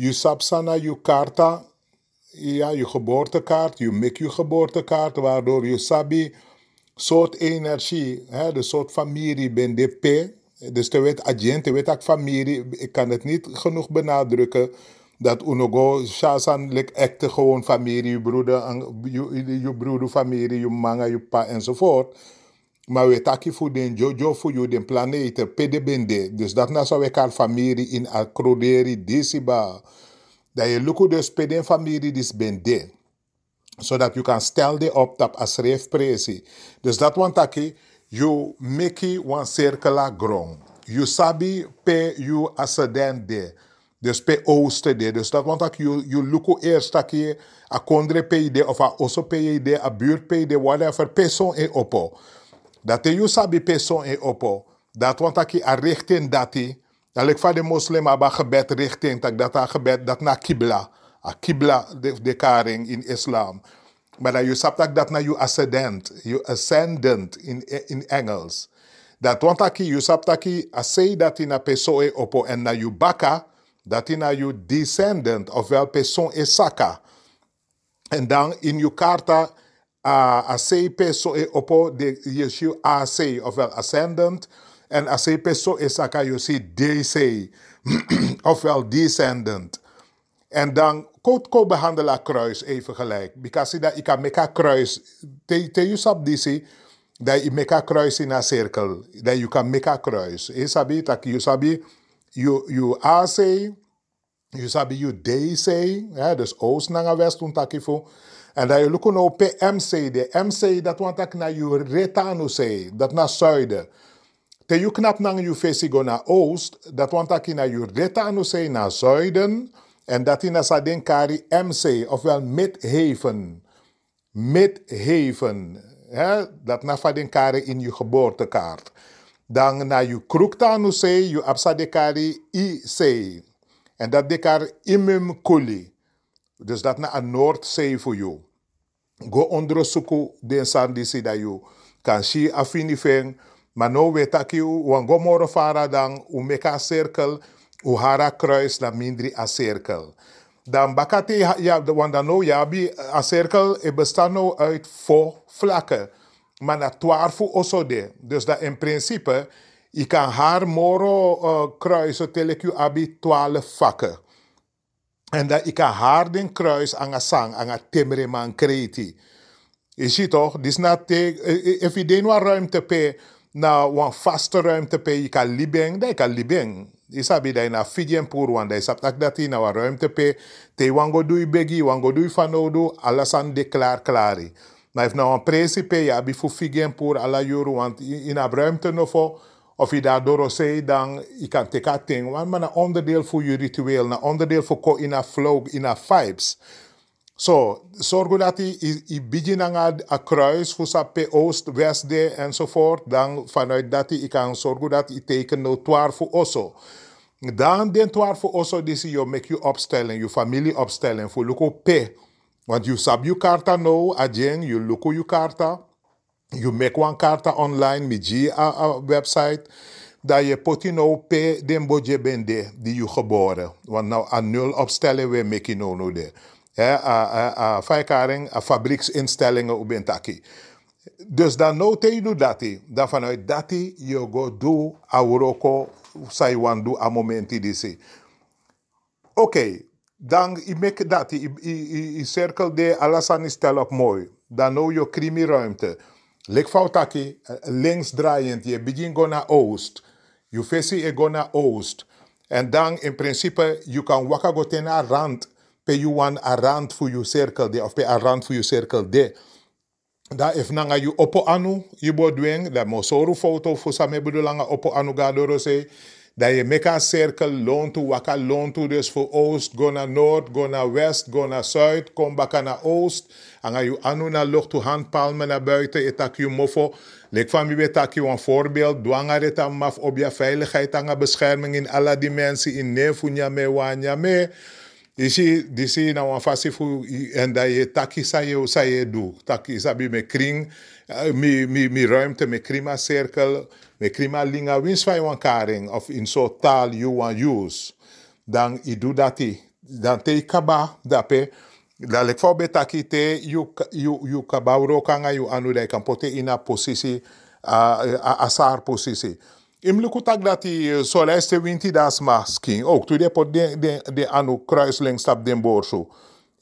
Speaker 1: je sap sana yukarta karta, ja, je geboortekaart, je mik je geboortekaart, waardoor je sabi soort energie, hè, de soort familie ben de P. Dus te weet agent, te weet ook familie, ik kan het niet genoeg benadrukken dat unogo shasan lek echte gewoon familie, je broeder, je, je broeder familie, je manga, je pa enzovoort. Maar we taki voor den jojo voor je de planeet, eh, pedebende. Dus dat na zou ik familie in akroderi desiba. Dat je lukt dus peden familie dis bende. Zodat je kan stelde op dat als reefpresi. Dus dat want taki, je meki wan cirkel grond. Je sabi pe je ascendente. Dus pe oosten de. Dus dat want dat je, je lukt eerst dat je a kondre of a osso pe a buurt pe whatever, persoon en oppo. Dat je sabi persoon en oppo. Dat want dat je a richting dat je, dat ik van de moslim aba gebed richting, dat dat a gebed dat na kibla. A kibla de, de karing in islam. Maar dat je sabi dat dat na je ascendant, je ascendant in, in Engels. Dat want dat je, je dat je a say dat in a persoon e oppo en na je baka, dat is naar je descendant, ofwel persoon isaka En dan in je karta uh, eh, AC eh, persoon eh, opo oh, de Yeshua AC, ofwel ascendant. En AC persoon isaka je ziet DC, (clears throat) ofwel descendant. En dan kotko behandela kruis even gelijk. Because dat ik mekaar kruis. Te, te sap disi. Dat je meka kruis in een cirkel. Dat je kan meka kruis. Je sabi, dat je sabi. You, you AC, you sabi you DC, hè, eh, dus oost naar west toen voor En dat je lukken op PMC, de MC dat want ik naar je retanu say, dat naar zuiden. Te je knap naar je face go naar oost, dat want ik naar je retanu say naar zuiden. En dat in Asadin Kari MC, ofwel Midhaven. Midhaven. Hè? Dat na Kari in je geboortekaart. Dan na je krukta anu sei, je absa dekari i sei. En dat dekar imum kuli. Dus dat na een Noordzee voor jou. Go onderzoeken de sandisi dat je Kan si afini feng. Maar nu weet ik jou, wango fara dan, u meka cirkel, u hara kruis dan mindri a cirkel. Dan bakati, ja, want dan nou, ja, bi, a cirkel, e bestaat nou uit vier vlakken. Maar na twaarfu osode. Dus dat in principe, ik kan haar moro uh, eh, kruisen tel ik je abi twaalf vakken. En dat ik kan haar den kruis aan een sang, aan een timmerman kreti. Je ziet toch, dit is not take, eh, if je den ruimte pe, na wan vaste ruimte pe, je kan libeng, dat nou je kan libeng. Je sabi dat je na Fidjen poer, want dat sabi dat je na wan ruimte nou pe, te wan go begi, wan go doe alles aan de klaar klari. Mas não é príncipe, já bifo figen por ala euro, want in a ruimte voor of je daar door zei, dan je kan teka ting. Want maar een onderdeel voor je ritueel, een onderdeel voor ko in a flow, in a vibes. Zo, so, zorg dat je je begin aan een kruis voor sape oost, west enzovoort. Dan vanuit dat je kan zorgen dat je teken notoire voor osso. Dan den twaar voor osso, dus je make je opstellen, je familie opstellen voor luko pe. Want you sub your carta now, again, you loko je karta. you make one karta online, met je uh, uh, website, dat je poti nou pe den boje bende die je geboren. Want nou aan nul opstellen we make no no nou de. a vijkaring, a fabrieksinstellingen op taki. Dus dan nou te je dat dan vanuit dat je go do a woroko, a momenti disi. Oké, okay. Dan je make dat, je, je, cirkel de is stel op mooi. Dan nou je krimi ruimte. Lek foutaki, eh, links draaiend, je begin go naar oost. Je fessie je go naar oost. En dan in principe, je kan wakker go ten a rand. Pe je wan a rand voor je cirkel de, of pe a rand voor je cirkel de. daar if nanga you opo anu, you bo doing, dat mo soru foto for same budulanga opo anu gadoro se, dat je met cirkel loont toe, waka loont toe. Dus voor oost, go naar noord, go naar west, go naar zuid, kom baka naar oost. En ga je anu naar lucht toe, handpalmen naar buiten, etak je mofo. Lek van wie tak je een voorbeeld. Dwanga dit maf op je veiligheid en bescherming in alle dimensie. In nefu nyame, wa nyame. Ici, d'ici, na wan fasi fu, en dat je taki sa je, sa je doe. Taki sabi me kring, mi, mi, mi ruimte, me krima cirkel. Me krima linga wins fai wan karing of in so tal you wan use. Dan i do dati. Dan te kaba dape. La lek fau betaki te you, you, you kaba urokanga you anu da kan pote ina posisi uh, asar posisi. Im luku tak dati eh, so leste winti das masking. Ook oh, tu de pot de, de, de anu kruisling stap den borsu.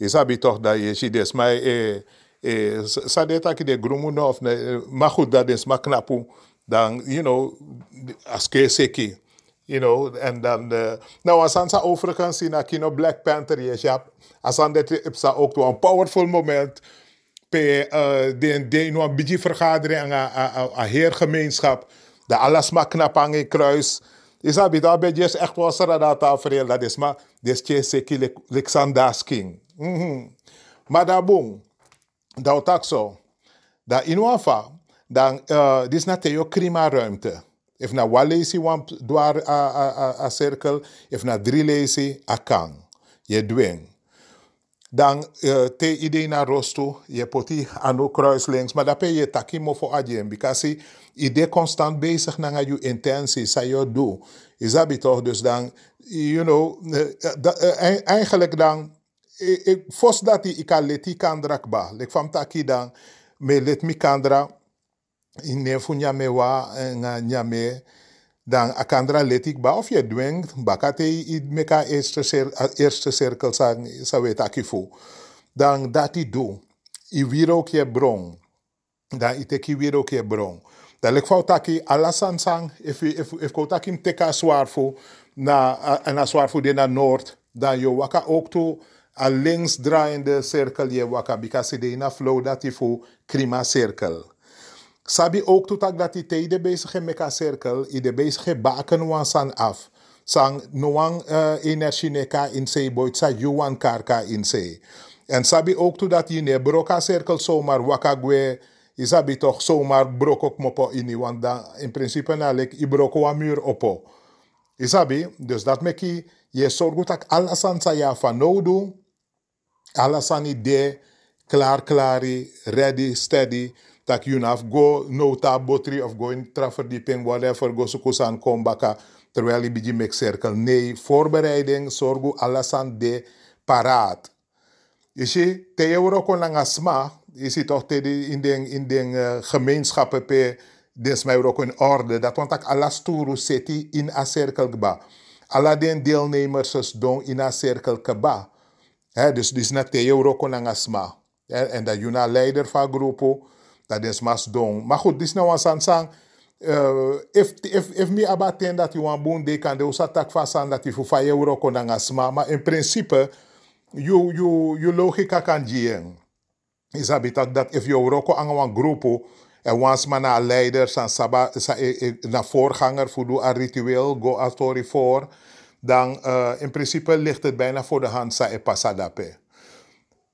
Speaker 1: Isabi toch da je si des. Maar eh, eh, sa de taki de grumu of ne. Eh, maar dat des ma knapu dan, you know, als seki. You know, en dan... Uh, nou, als Sansa overigens in Akino Black Panther, je hebt... Als aan dit eh, ook een powerful moment... Pe, uh, eh, de, de, no, een beetje vergadering aan een heergemeenschap. De alles maar knap aan je kruis. Is dat bida bij je echt was er dat tafereel. Dat is maar... Des seki Lexandas King. Mm -hmm. Maar daar boom. Dat ook zo. Dat in dan uh, eh, dit is natuurlijk klimaatruimte. If na wat lezen want door een cirkel, if na drie lezen, a kan. Je dwing. Dan uh, te idee naar rosto, je poti aan de kruislinks, maar dat je takimo voor adjem, because je de constant bezig naar je intentie, sa je doe. Is dat toch? Dus dan, you know, uh, uh, eigenlijk dan, ik vos dat ik kan leti kandrak ba, lek van taki dan, me let mi kandra, in fu nyame wa eh, nga nyame dan akandra letik ba of je dwingt bakate i meka eerste, eerste cirkel sa, sa weet akifu. Dan dati do. I wiro ke bron. Dan i teki wiro ke bron. Dan lek fau taki alasan sang if, if, if kou taki swarfu na, na swarfu de na noord. Dan yo waka ook to a links draaiende cirkel je waka. Because e de na flow dati fu krima cirkel. Sabi ook toetak dat die tijden bezig meka cirkel, i de bezig baken wan san af. Sang noang uh, eh, energie neka in se boit sa juan karka in se. En sabi ook toe dat ne broka cirkel zomaar wakagwe isabi toch zomaar brokok mopo ini, want dan in principe nalik i broko muur opo. Isabi, dus dat meki, je zorgt dat alles aan saya van nodu, alles aan idee, klaar, klari, ready, steady, tak you have go no ta botri of going traffer die ping whatever go suku san kom terwijl je begint met cirkel. Nee, voorbereiding zorgu alles aan de paraat. Je ziet, te je ook een asma, je ziet toch in den in den uh, eh, gemeenschappen pe des mij ook in orde. Dat want ik seti in a circle geba. Alla den deelnemers is don in a circle geba. He, dus dus net te je ook hè asma. En dat je een leider van groepen dat is mas doen. Maar goed, dit is nou een sansang. Uh, if, if, if mi dat je een boon de kan, de usa tak vasan dat je voor 5 euro kon dan asma. Maar in principe, je, je, je logica kan zien. Is dat dat if je roko aan een groepo, oh, en once maar naar leiders en saba, e, e, naar voorganger, voor een ritueel, go a story voor, dan uh, in principe ligt het bijna voor de hand, sa e pasadape.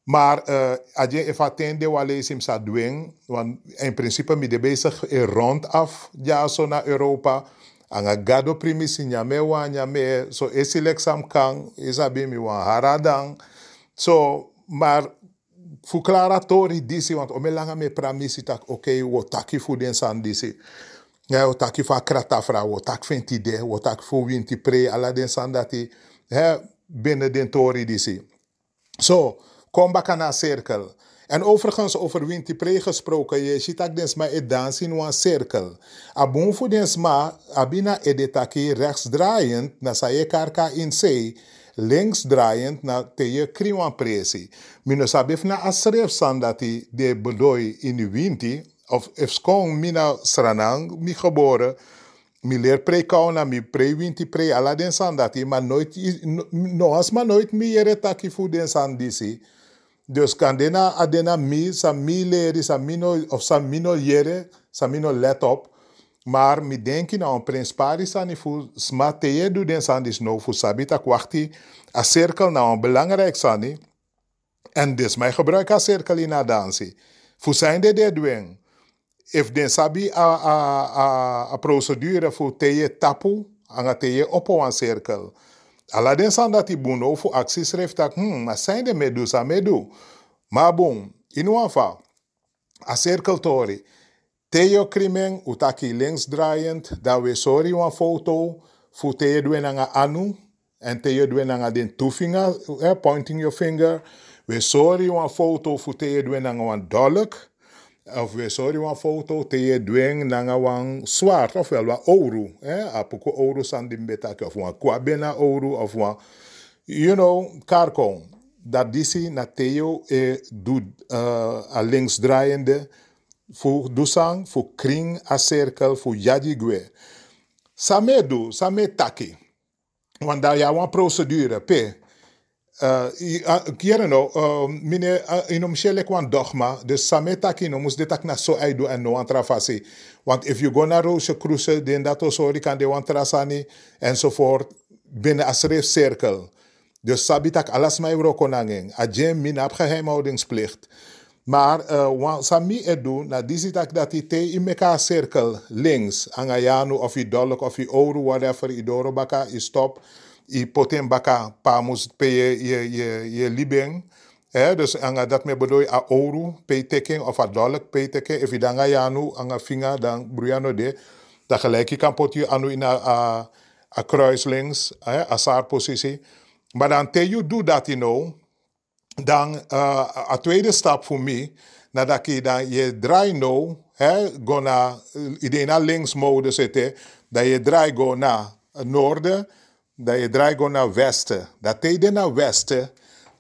Speaker 1: Maar uh, eh, adje if atende je sim sa dwing, want in principe mi de bezig rond rondaf ja zo naar Europa. Anga gado primisi nyame wa nyame, so esilek sam kang, isabi mi wan haradang. So, maar fuklaratori disi, want omelanga me pramisi tak, oké, okay, wo taki fuden die disi. Ja, wo je voor kratafra, wo tak fenti de, wo tak fu winti pre, ala den san dat he, binnen den tori disi. So, Kom naar cirkel. En overigens over Winti gesproken, je ziet ook maar et dans in een cirkel. Abun voor densma, abina edetaki rechts draaiend, naar saye karka in zee, links draaiend na je kriwan presi. Mino sabif na asref sandati de bedoi in de winti, of efskong mina sranang, mi geboren, mi leer pre na mi pre-winti pre-ala den sandati, maar nooit, no, no, nooit mi jere taki voor den sandisi. Dus kan dena adena mi, sa mi leri, sa mino, of sa mino jere, sa mino let op. Maar mi denki na un prins sa ni fu smateye du den sandis no fu sabita kwachti a cirkel na un belangrijk ni. En dus mij gebruik a cirkel in a dansi. Fu zijn de de dwing. If den sabi a, a, a, a procedure fu teye tapu, anga teye opo an cirkel. Aladdin sanda ti bun ou fo aksis ref tak, hmm, a sen de medu sa medu. Ma bun, inu an fa, a cirkeltori, teyo krimen u taki links draaiend, da we sori wan foto, fu teyo dwen an a anu, en teyo dwen an a den two finger, eh, pointing your finger, we sori wan foto fu teyo dwen an a wan dolek, of we eh, sorry wan foto te ye na nanga wan swart ofwel wan ouro eh apoko ouro sandim betake of wan kwabena ouro of wan you know karkon dat disi na teo e du uh, a links draaiende fu dusang fu kring a cirkel fu yadigwe same du same taki want daar ja wan procedure pe eh, Kiereno, nou, eh, mine eh, inom shele kwan dogma, dus same takino mus de tak na so aidu en no antra Want if you go na roosje cruise, den dat osori kan de wantra sani, enzovoort, binnen asref cirkel. Dus sabitak alas mai konangeng, a jem min ap geheimhoudingsplicht. Maar uh, wan sami edu na disitak dat ite in meka cirkel links, angayanu of idolok of i oru, whatever, idoro baka, i stop je poten baka pa mus pe je, je, je, je libeng. Eh, dus anga dat me bedoel a euro pay of a dollar pay taking. If je dan ga janu anga finger dan bruiano de. Dat gelijk je kan pot anu in a, a, a kruislings, eh, a saar positie. Maar dan te you do that you know. Dan uh, a tweede stap voor mij. Nadat je dan je draai nou. Eh, go na, eh, idee naar links mode zitten. Dat je draai go naar noorden dat je draait gewoon naar westen. Dat hij naar westen,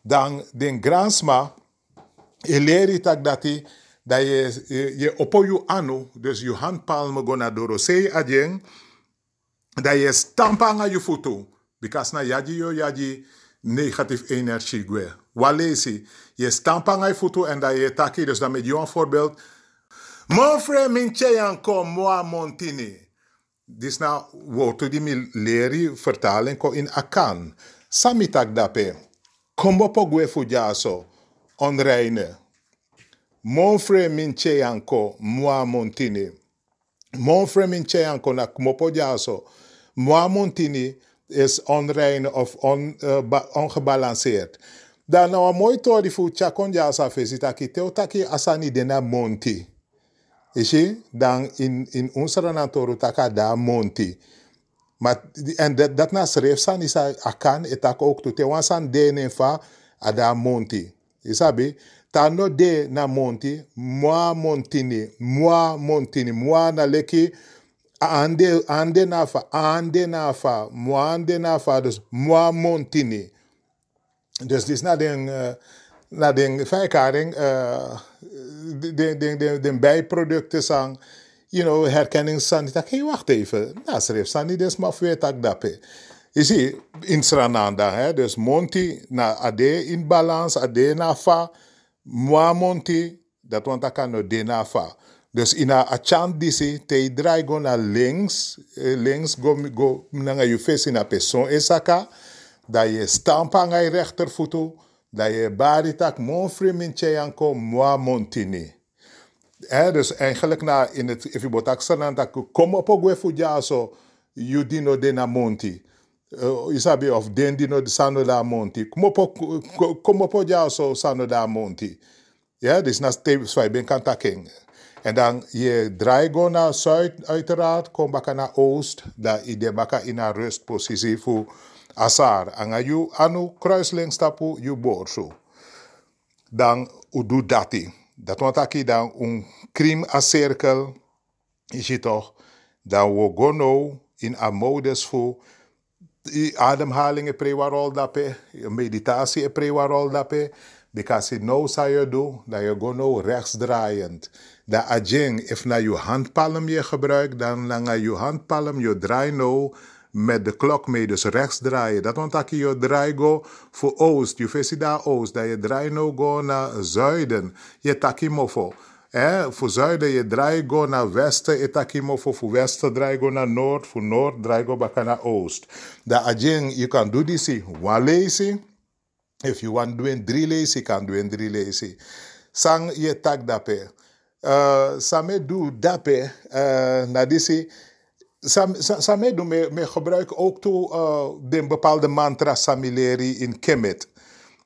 Speaker 1: dan de gransma, je leert dat dat dat je, je, op je anu, dus je handpalm gaan naar dorosei adjeng, dat je stamp aan je foto. Because na yaji yo yaji negatieve energie gwe. Walesi, je stamp aan je foto en dat je taki, dus dan met je een voorbeeld. Mon frère minche encore, moi, montini. Dus na woorden die me leri vertalen ko in akan. Sami tak dape. Kombo po gwe fujaso. Onreine. Mon fre min che anko mwa montini. Mon fre min che anko na po jaso. Mwa montini is onrein of on, uh, ongebalanceerd. Dan nou een mooi tori voor Chakon Jasa visita ki taki asani dena monti. ici dans in, in unsere taka da monti. Maar, en that dat na schreef san is a, a kan et te ook tute. Wan san de fa ada monti. Isabi, ta no de na monti, moi montini, moi montini, moi na leki, ande, ande na ande na fa, ande na fa, dus mwa montini. Dus dit na den, uh, eh, na uh, den, den, den, den bijproducten zijn, You know, herkenning Sandi. hey, wacht even. Nou, schreef Sandi, dus maar voor tak dat. Je ziet, in Srananda, hè, dus Monti na Ade in balans, Ade na Fa. Moi Monti, dat want ik kan no de na Fa. Dus in a chant disi, te draai go naar links, eh, links go, go naar je face in a persoon esaka. Dat je stamp aan je rechtervoet toe. Dat je baritak tak mon friminche anko moi montini. He, dus eigenlijk na in het Ifibotaksanan tak kom op ogwe fuja so yudino de na monti. Uh, eh, isabi of dendino de sano da monti. Kom op ogwe so sano da monti. Ja, dus na stevens wij ben kan En dan je draai go naar zuid uiteraard, kom bakken naar oost. Daar je bakken in een rustpositie voor asar anga yu anu kruisling stapu yu borsu. Dan u doet dat Dat want aki dan un krim a cirkel is je toch. Dan we gono in a modus voor ademhalingen prewarol dape, meditatie prewarol dape. Because it knows how you do, dat je gono rechtsdraaiend. Dat ajing, if na je handpalm je gebruikt, dan langa je handpalm je draai nou met de klok mee, dus rechts draaien. Dat want je draai go voor oost, je visi daar oost, dat je draai no go naar zuiden, je takimofo. Eh, voor zuiden je draai go naar westen, je taki voor westen draai go naar noord, voor noord draai go baka naar oost. Dat ajing, you can do dit, one lazy. If you want doing three lazy, you can doing three lazy. Sang je tak dape. Uh, same do dape, uh, na disi, Samedoe, me gebruik ook toe uh, de bepaalde mantra samileri in Kemet.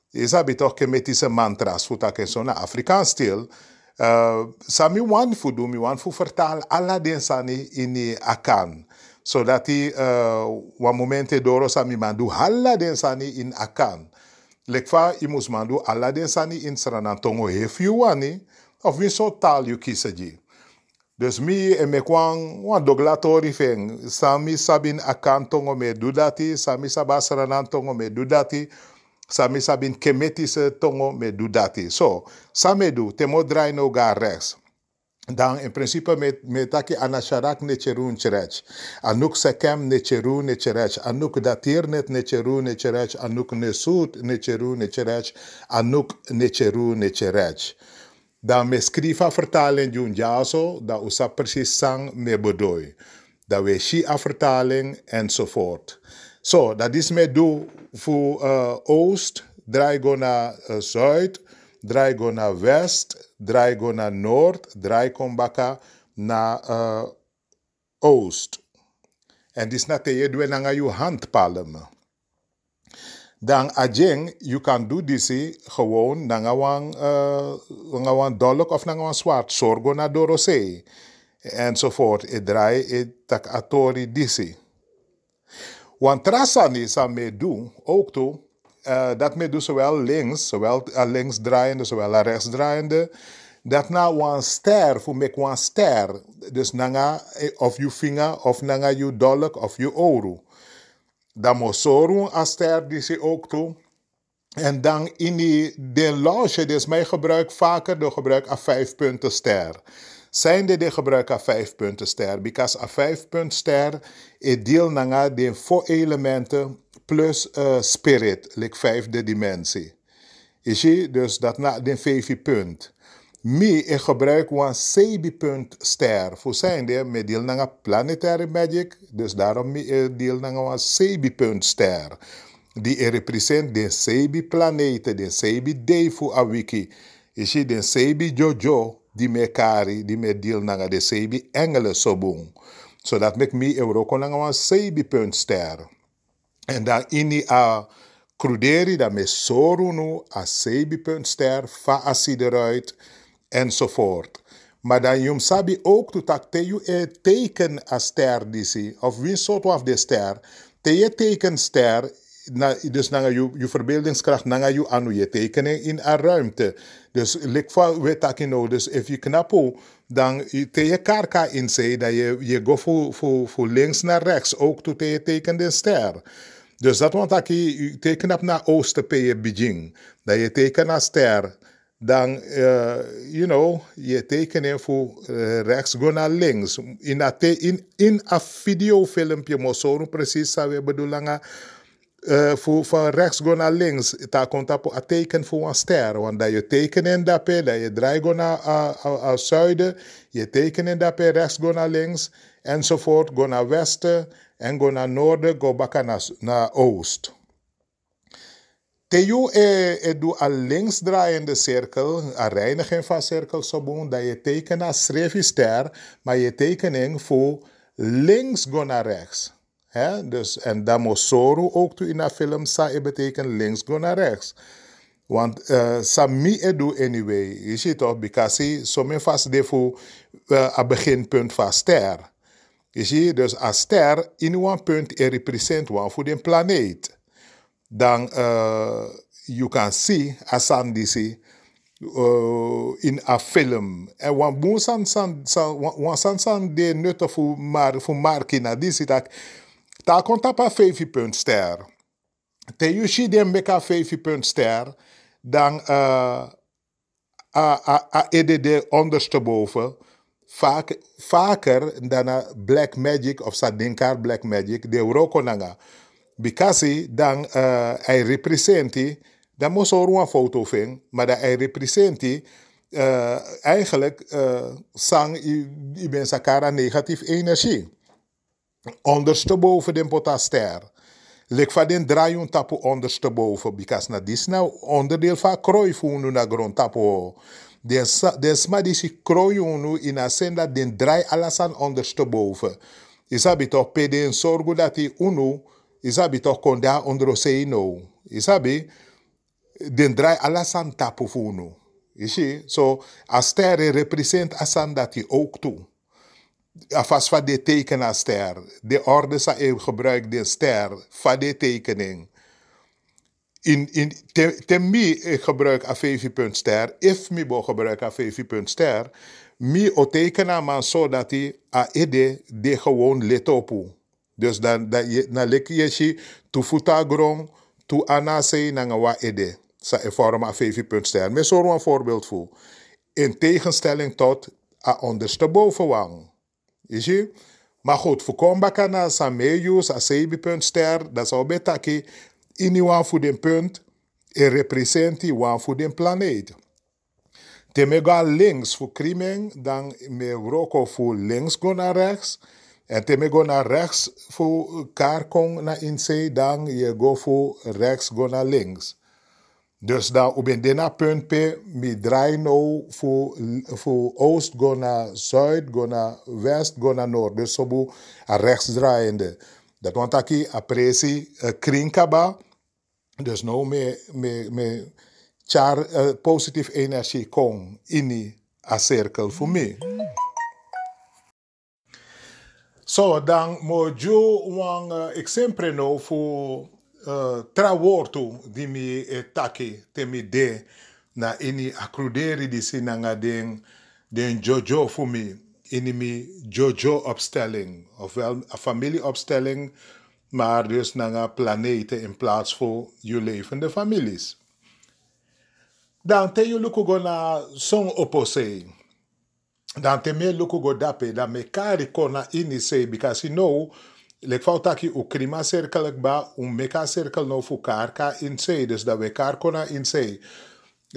Speaker 1: Je sabi toch Kemetische mantras, hoe dat is, na Afrikaans stil. Uh, sami wan fu do mi wan fu vertaal alla den sani in akan. Zodat so die uh, wan momente doro sami mandu alla den sani in akan. Lekva imus mandu alla den sani in sranantongo hefiu wani. Of wie zo'n taal je kiezen die. Dus mi en me kwang wan dogla feng. Sami sabin akan tongo me dudati, sami sabasranan tongo me dudati, sami sabin kemetis tongo me dudati. So, same du, temo draai no ga Dan in principe met, met taki anasharak necherun cherech. Anuk sekem necheru necherech. Anuk net necheru necherech. Anuk nesut necheru necherech. Anuk necheru necherech. Dan me schrijven vertaling doen jaso, dat usa precies sang me bedooi. dat we shi a vertaling enzovoort. Zo, so, dat is me do voor uh, oost, draai go naar uh, eh, zuid, draai go naar west, draai go naar noord, draai kom baka naar uh, eh, oost. En dit is na te je doen aan je handpalmen. Dan ajeng, you can do this eh, gewoon nangawang uh, nangawang dolok of nangawang swart, sorgo na dorose, enzovoort. E draai e tak atori disi. Eh. Want trasani sa me doen, ook toe, uh, dat me doet zowel links, zowel links draaiende, zowel rechts draaiende, dat na wan ster, voor mek wan ster. Dus nanga of you finger, of nanga you dolk, of you oru. Dan moet Sorun Aster die ze ook toe. En dan in die de loge, dus mij gebruik vaker de gebruik a vijf punten ster. Zijn de de gebruik a vijf punten ster? Because a vijf punten ster is deel naar de voor elementen plus uh, spirit, like vijfde dimensie. Is je? Dus dat na de vijf punt. Mi ik gebruik een CB-punt ster. Voor de, me deel planetary magic. Dus daarom mi eh, deel naar een cb Di e Die eh, represent de CB-planeten, de CB-day voor een wiki. Is de CB-jojo die me kari, die me deel naar de CB-engelen sobong. Zodat so ik mi e naar een CB-punt En dan in die... Uh, Cruderi dat me sorunu a sebi fa asideruit. eruit enzovoort. Maar dan jum sabi ook tot tak te you e teken a ster disi, of wie soort of de ster, te je teken ster, na, dus nanga je, je verbeeldingskracht nanga je anu je tekenen in een ruimte. Dus likva we takino, dus if je knapo, dan te je karka in zee, dat je, je go voor voor voor links naar rechts, ook to te je teken de ster. Dus dat want dat je na naar oosten bij Beijing, dat je tekenen naar ster dan, uh, you know, je tekenen voor eh, rechts, go naar links. In een in, in videofilmpje moet zo precies zijn, bedoelen. Uh, voor, van rechts go naar links, Dat komt op een teken voor een ster. Want dat je tekenen dat je draait naar uh, zuiden, je tekenen dat rechts go naar links, enzovoort, go naar westen en go naar noorden, go back naar, naar oost. Theo e, eh, e eh, doe een draaiende cirkel, een reiniging van cirkelsobon, dat je tekent als ster, maar je tekening voor links gaan naar rechts. He? Dus, en dat moet ook toe in de film sa betekent links gaan naar rechts. Want uh, eh, Sami e doe anyway, je ziet toch, because sommige vast de voor uh, een beginpunt van ster. Je ziet dus als ster in one punt represent one voor de planeet. Dan, uh, you can see Asandisi uh, eh, in a film. En want boon san san san want san san de nutte voor maar voor markina disi tak ta konta pa fevi punt ster. Te you see them make a fevi punt ster dan uh, a, a, a EDD ondersteboven vaak, vaker dan Black Magic of Sadinkar Black Magic de Rokonanga. Because dan uh, hij representi, dan moet zo een foto ving, maar dat hij representi eh, eigenlijk uh, eh, sang i ben sakara negatief energie. Ondersteboven den potaster. Lek van den draaien tapu ondersteboven, because na dis nou onderdeel van krooi nu na grond tapu. Den, den smadisi krooi in a senda den draai alasan ondersteboven. Isabi toch, peden sorgu dat die unu... Isabi toch kon daar onder no. Isabi, den draai alla santa pufuno. Isi, so a represent asan dat hij ook toe. Afas van de teken a ster. De orde sa e gebruik de ster van de tekening. In, in, te, te mi ik e gebruik punt ster. If mi bo gebruik punt ster. Mi o tekena man so dat hij a ede de gewoon let op dus dan, dat je, na je yeshi, tu futa grong, tu anase na ede. Sa e vorma a punt ster. Me een voorbeeld voor. In tegenstelling tot a onderste bovenwang. Is je? Maar goed, voor kombakana, sa meius, a sebi punt ster, dat zou betaki, ini wan voor den punt, e representi wan voor den planeet. Te mega links voor krimen, dan me roko voor links go naar rechts. En teme go naar rechts voor karkong na inzee, dan je go voor rechts go naar links. Dus dan op een dena punt P, mi draai nou voor, voor oost go naar zuid, go naar west, go naar noord. Dus zo so rechts draaiende. Dat want aki apresi uh, eh, krinkaba. Dus nou me, me, me char, uh, positief energie kong in die cirkel voor mij. So, dan mojo wang een eh, ik sempre no voor eh, trawortu die mi etaki te mi de na ini akruderi di sinanga den den jojo fu mi ini mi jojo opstelling of a familie opstelling maar dus naar planeten in plaats voor je levende families. Dan te je kugo na song dan te me loko go dape dan me kari kona ini sei because you know lek fau taki u krima cirkel ba u meka cirkel no fu ka in sei dus dat we kar kona in sei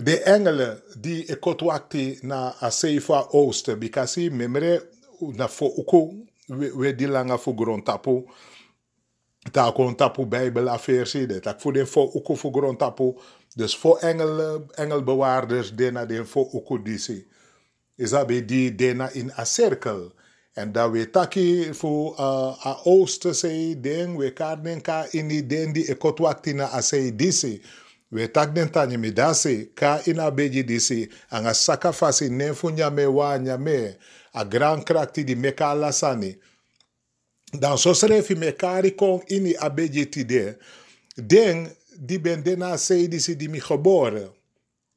Speaker 1: de engelen die ik kotwakti na a seifa oosten because i memre na fo uko we, we di langa fu grond tapu ta kon tapu bijbel a versie de tak fu de fo uko fu grond tapu dus voor engel engelbewaarders de na den fo uko disi sabe, die dena in a circle. e da we taki fu uh, a oosten se den we karnen ka ini den di ekotwaktina a sei disi. We tak den tanye mi dasi ka ina beji disi anga saka fasi nefu nyame wa nyame a gran krakti di meka alasani. Dan so me mekari kon ini a beji ti de. Den di ben dena sei disi di mi geboren.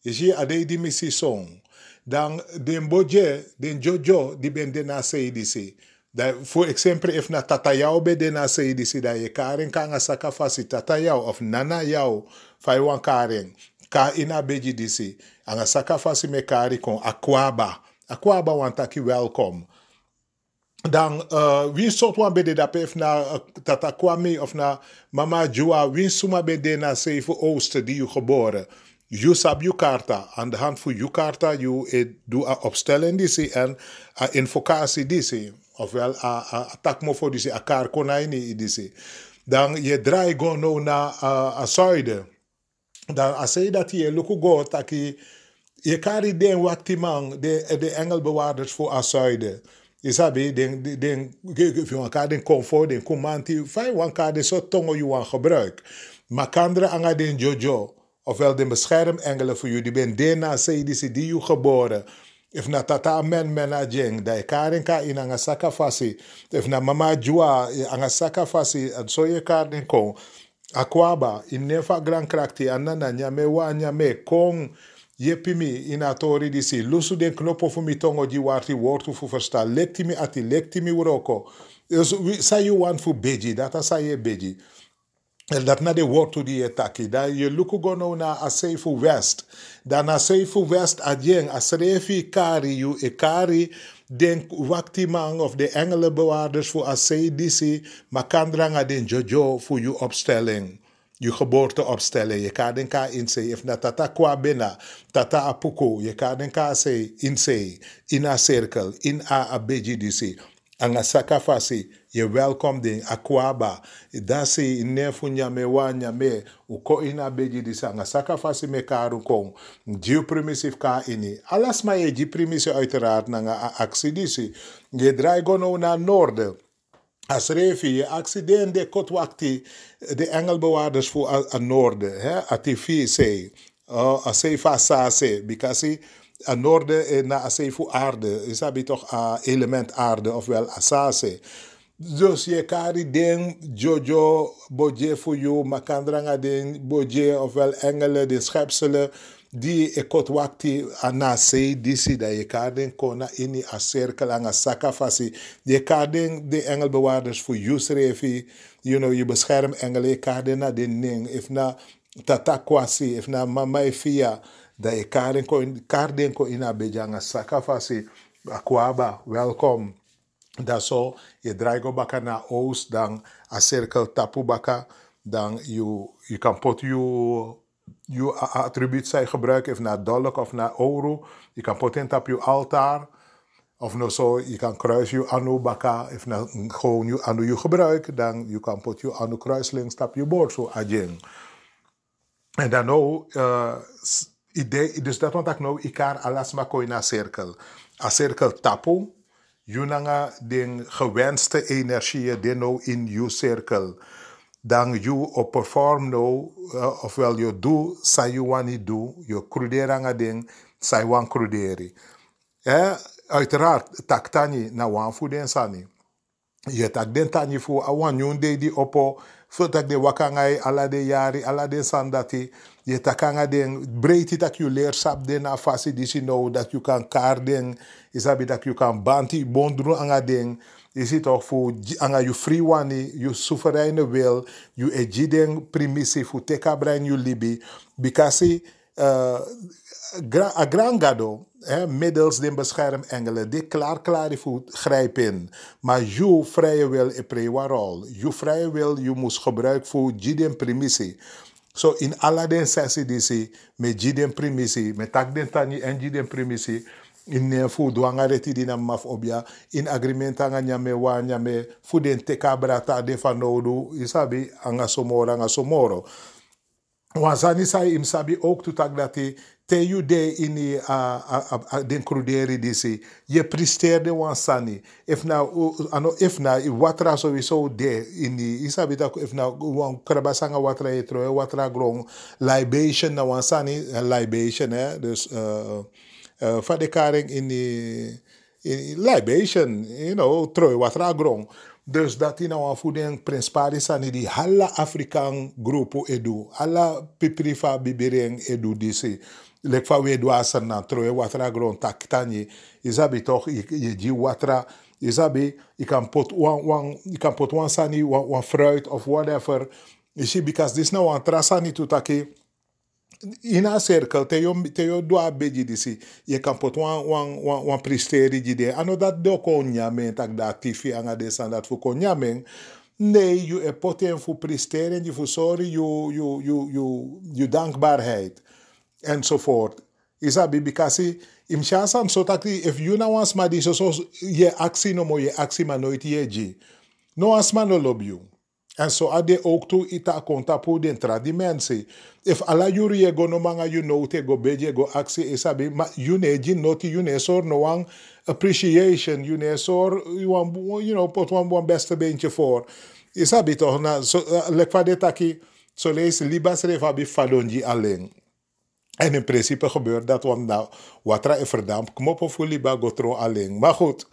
Speaker 1: Je a ade di mi si song. dan den boje, den jojo, die ben de na CDC. Da, voor example if na tata jou ben de na CDC, dan je karen kan saka fasi tata jou of nana jou, fai e wan karen, ka ina e beji disi, a saka fasi me kari kon akwaba. Akwaba wan taki welkom. Dan, uh, eh, wie soort wan de dat na eh, tata kwami of na mama Jua, wie suma bede na voor oosten die je geboren. You sub Jakarta. Aan de hand van Jakarta, je eh, doet een opstelling die en een invocatie die Ofwel, een takmo voor die een kar konijni die Dan je draait gewoon nou naar a Dan als je dat je lukt go, dat je... Je kan den wat man, de, eh, de engelbewaarders voor het zuiden. Je sabe, den, den, den, den comfort, den commantie. Fijn, one card soort tongen je gebruikt. Maar kan anga den jojo ofwel de beschermengelen voor jullie. Ben dena zei die u geboren. If na tata men mena jeng, da in angasaka fasi. If na mama jua angasaka fasi, at soye karin kong. Akwaba, in nefa gran krakti, anana nyame wa nyame kong. Yepimi in atori disi. Lusu den knopo fu mi tongo di warti wortu fu versta. Lektimi ati, lektimi uroko. Dus sa you want fu beji, data sa ye beji dat na de woord to die je dan je lukt gono na aseifu west Dan na west adjeng asrefi kari yu e kari den wakti of de engelenbewaarders voor asei eh, kan drang den jojo voor je opstelling je geboorte opstellen. Je kan den ka inse. na tata kwa bena, tata apuko. Je kan den ka In a cirkel. In a angasaka fasi ye welcome den akwaba dasi nefu nyame wa nyame uko ina beji disa angasaka fasi me karu kon diu primisif ka ini alas ma ye di primisive uiteraard nga aksidisi ye draai na norde asrefi refi accident de kotwakti de engelbewaarders voor aan noorden hè at die vier zee uh, aan noorde na Asefu aarde. Is dat toch a element aarde, ofwel Asase. Dus je kari ding, Jojo, Boje voor jou, makandra ding, Boje, ofwel engelen, de schepselen die ekot wakti anasei disi da je kaden kona ini a cirkel aan a sakafasi. Je kaden de engelbewaarders voor Yusrefi, you know, je bescherm engelen, je kaden na de ning, if na kwasi if na fia da e karen ko karden ko ina bejanga saka fasi akwaba welcome da so je draigo baka na dan a circle tapu baka dan je je kan put je je attribute sai gebruiken of naar dollar of naar euro je kan in tap je altar. of nou zo, je kan kruis you anu baka, of na nou gewoon je anu je gebruik, dan je kan put je anu kruisling stap je board so, again En dan ook, nou, uh, eh, idee, dus dat want ik nou kan alles maar in een cirkel. Een cirkel tapu, junanga den gewenste energie die nou in je cirkel. Dan je perform nou, uh, ofwel je do, sa je wani do, je kruderanga ding, sa je wan kruderi. Eh, uiteraard, taktani na wan fuden sani. Je tak den tani fu, awan yun de di opo, veel tak de wakangai, ala de yari, ala de sandati. Je takanga den breedte dat je leersap den afasi disi nou dat je kan kar den isabi dat je kan banti bondru nou anga den is het ook voor anga je free wani je soevereine wil je ejiden primisi voor a brain je libi because uh, gra, a grangado eh, middels den beschermengelen die klaar klaar voor grijp in maar je vrije wil e prewarol je vrije wil je moest gebruik voor jiden primisi So in aladen sasi disi, me jiden primisi, me takden tani en jiden primisi, in ne fu duanga reti dina maf obia, in agreementa nga nyame wa nyame, fu den teka brata de fanodu, isabi anga somoro, anga somoro. Wazani sai imsabi ook tutak dati, te you de ini a a a den kruderi disi je pristerde wan sani if ano if i watra so we so de ini isabita if na wan krabasanga watra etro watra grong libation na wan sani eh, libation eh dus uh, eh, uh, eh, vadekaring in die in libation, you know, troi watra grong. Dus dat in our voeding principale aan die alla Afrikaan groepo edu, alla piprifa bibering edu disi. fa we do asana troe watra glon izabi e tok e, e watra izabi you can put one one can put one sani one, fruit of whatever you see because this now antra sani to take in a circle te yo te yo do you can put one one one one pristeri I ano that do konya men tak da tifi anga san that fu konya men Nee, je poten voor presteren, voor sorry, je, je, je, je, je enzovoort. Isabi, because im chasan so dat if you na was ma so so ye axi no mo ye actie ma ye ji. No asma no love you. En so ade je ook ita konta po den If ala yuri ye go no manga you know te go beje go axi isabi e ma you ne no noti you ne sor no wang appreciation you ne sor you wan you know pot one wan best for voor. E isabi toch na so uh, eh, lekwa de taki so leis libas refa bi aleng. alleen. En in principe gebeurt dat, want nou, watra e verdamp, op fuliba gotro alleen. Maar goed,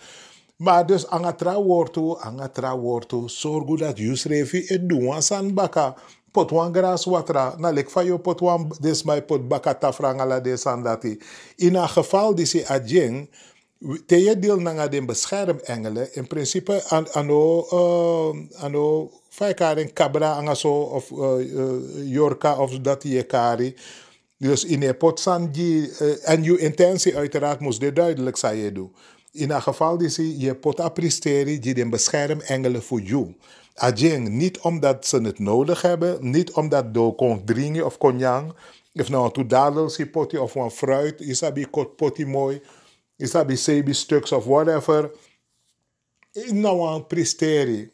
Speaker 1: maar dus angatra wortu, angatra wortu, sorgu dat yusrevi e duan san baka. Potwan gras watra, na lek fayo potwan des mai pot baka tafrangala de sandati. In een geval die si te je deel nanga den beschermengelen, in principe an, ano, uh, ano, vijkaring kabra angaso of uh, uh, yorka of dat je kari. Dus in je een potsanji, en je intentie uiteraard moest dit duidelijk zijn je doen. In een geval die ze je pot appresteren, die den bescherm engelen voor jou. Ajeng, niet omdat ze het nodig hebben, niet omdat door kon dringen of konjang, of nou een si potje of een fruit, isabi kot potje mooi, isabi sebi stuks of whatever não há presteren.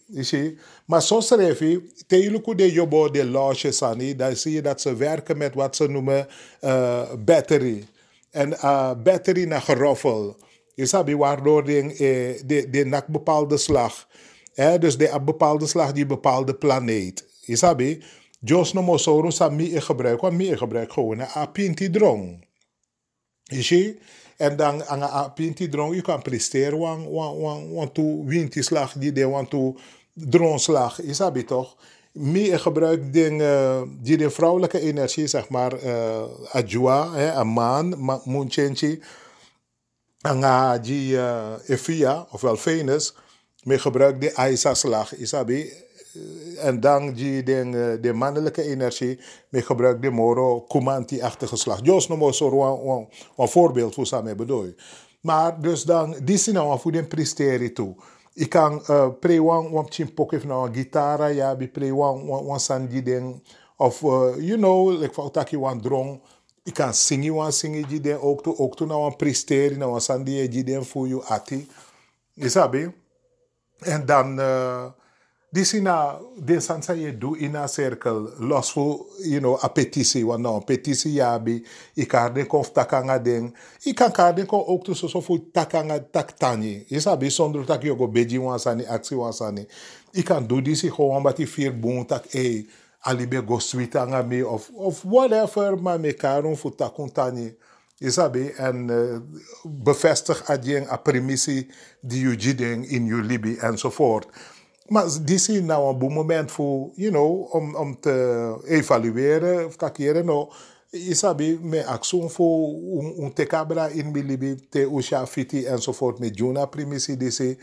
Speaker 1: Maar soms schrijf je, tijdelijk de jobbo de loges aan. Dan zie je dat ze werken met wat ze noemen eh, battery. En uh, battery naar geroffel. Je waardoor de, de, de nak bepaalde slag. Hè? Dus de bepaalde slag die bepaalde planeet. Je sabi, Jos no mosoro sa mi gebruik, wat mi gebruik gewoon een apinti drong. Je ziet? En dan aan een pinti drone, je kan presteren, want, want, want, want to windslag die de, want to dronslag, is dat toch? Meer gebruik dingen eh, die de vrouwelijke energie, zeg maar, uh, eh, adjoa, hè, een maan, munchenchi, eh, aan die uh, Evia, ofwel Venus, meer gebruik de Aisa-slag, is dat en dan die eh, de, de mannelijke energie, met gebruik de moro, kumanti-achtige slag. Jos noemen zo een voorbeeld, hoe ze bedoel. Maar dus dan, die zijn nou voor de presteren toe. Ik kan uh, eh, prewan op chimpok of nou een gitaar, ja, bij prewan op sandi den, of uh, you know, like dat taki wan drong. Ik kan zingen, wan zingen die den ook toe, ook toe nou een presteren, nou een sandi die den voor je ati. Je sabi? En dan... Uh, This in a de sansa ye do in a circle los fu you know a petisi wa no petisi ya bi i ka den konf takanga den i kan ka den kon ook tussen so fu takanga tak tani i sa bi sonder tak go beji wan sani aksi wan sani i kan do disi i gewoon bati fir bon tak e hey, alibe go sweet anga me of of whatever ma me karun fu takun tani Isabi, en uh, bevestig adjen a premissie die je in je libi and so forth maar die zien nou een boem moment voor, you know, om, om te evalueren. Of kakeren nou. Je sabi, met actie voor een tekabra in Bilibi, te Usha Fiti enzovoort, met Juna Primissi DC.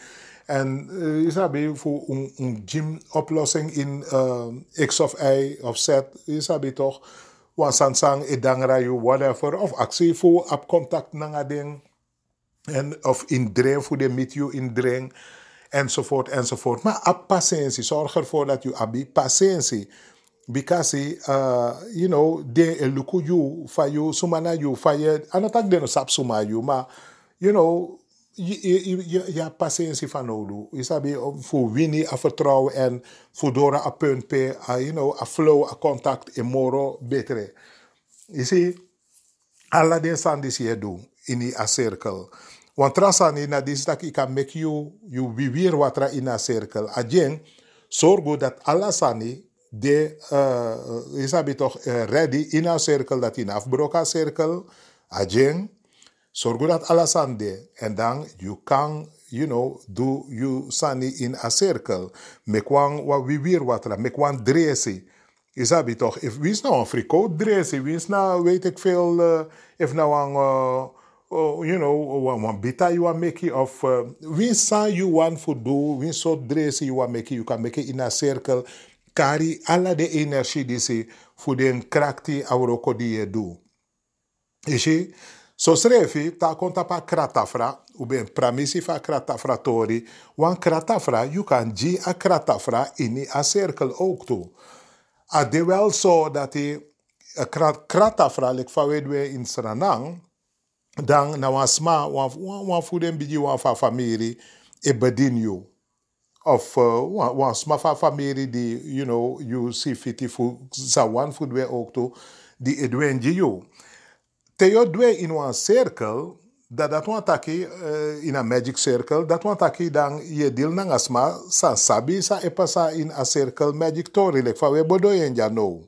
Speaker 1: En eh, je sabi, voor een, gym oplossing in uh, X of Y of Z, je sabi toch, want sansang, e you, whatever. Of actie voor op contact nangading. En of in drain voor de meet you in drain enzovoort, enzovoort. Maar heb patiëntie, zorg ervoor dat je abi patiëntie. Because, uh, you know, de eluku you, fa you, sumana you, fa je, anatak de no sap suma you, maar, you know, ja, patiëntie van nodig. sabi voor winnie, a vertrouwen en voor door a pe, a, you know, a flow, a contact, e moro, betere. Je ziet, alla den sandis je doen in die cirkel. Want trasa ni na this kan ika make you you wat watra in a circle. Again, zorg dat alasani de uh, eh, isabi toch eh, uh, ready in a circle dat in afbroka circle. Again, zorg dat alasande en dan you can you know do you sani in a circle. Mekwang wa vivir watra mekwang Is Isabi toch if wins nou een frikot we wins nou weet ik veel uh, if nou een eh, oh, you know, one beta you are making of uh, Winsor you want to do, when so dress you are making, you can make it in a circle. Carry alla de energie die ze voor de krachten auroko die do. doet. Ishi, so srefi, ta conta pa kratafra, u ben pramisi fa kratafra tori, wan kratafra, you can ji a kratafra in a circle ook to. A de wel zo dat die kratafra, like fa wedwe in Sranang, dan na wan sma wan wan fude mbiji wan fa famiri e bedin you of uh, eh, wan, sma fa famiri di you know you see fiti fu za wan foodware ook to di e dwenji you te yo dwe in wan cirkel da dat wan taki uh, in a magic circle dat wan taki dan ye dil nan asma san sabi sa e sa in a circle magic tori lek fa we bodo yen ja nou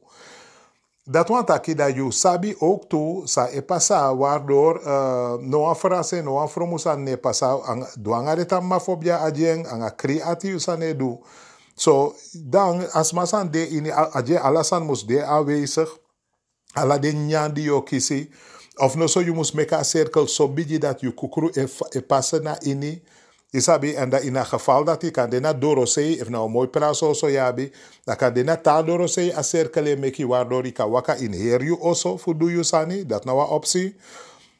Speaker 1: dat want ook dat you sabi ook toe sa e pasa uh, no an frase no an fromu ne pasa ang duanga de tamma fobia ajeng anga kreati ne so dan as masan de ini adje alasan mus de aanwezig ala de nyandi yo kisi of no so you must make a circle so bigi dat you kukru e, e pasa na ini Isabi, en in een geval dat ik kan dena dorosei, even nou mooi praat so yabi, dat kan dena ta dorosei a cirkele meki waardoor ik waka in also fu voor you sani, dat nou een optie.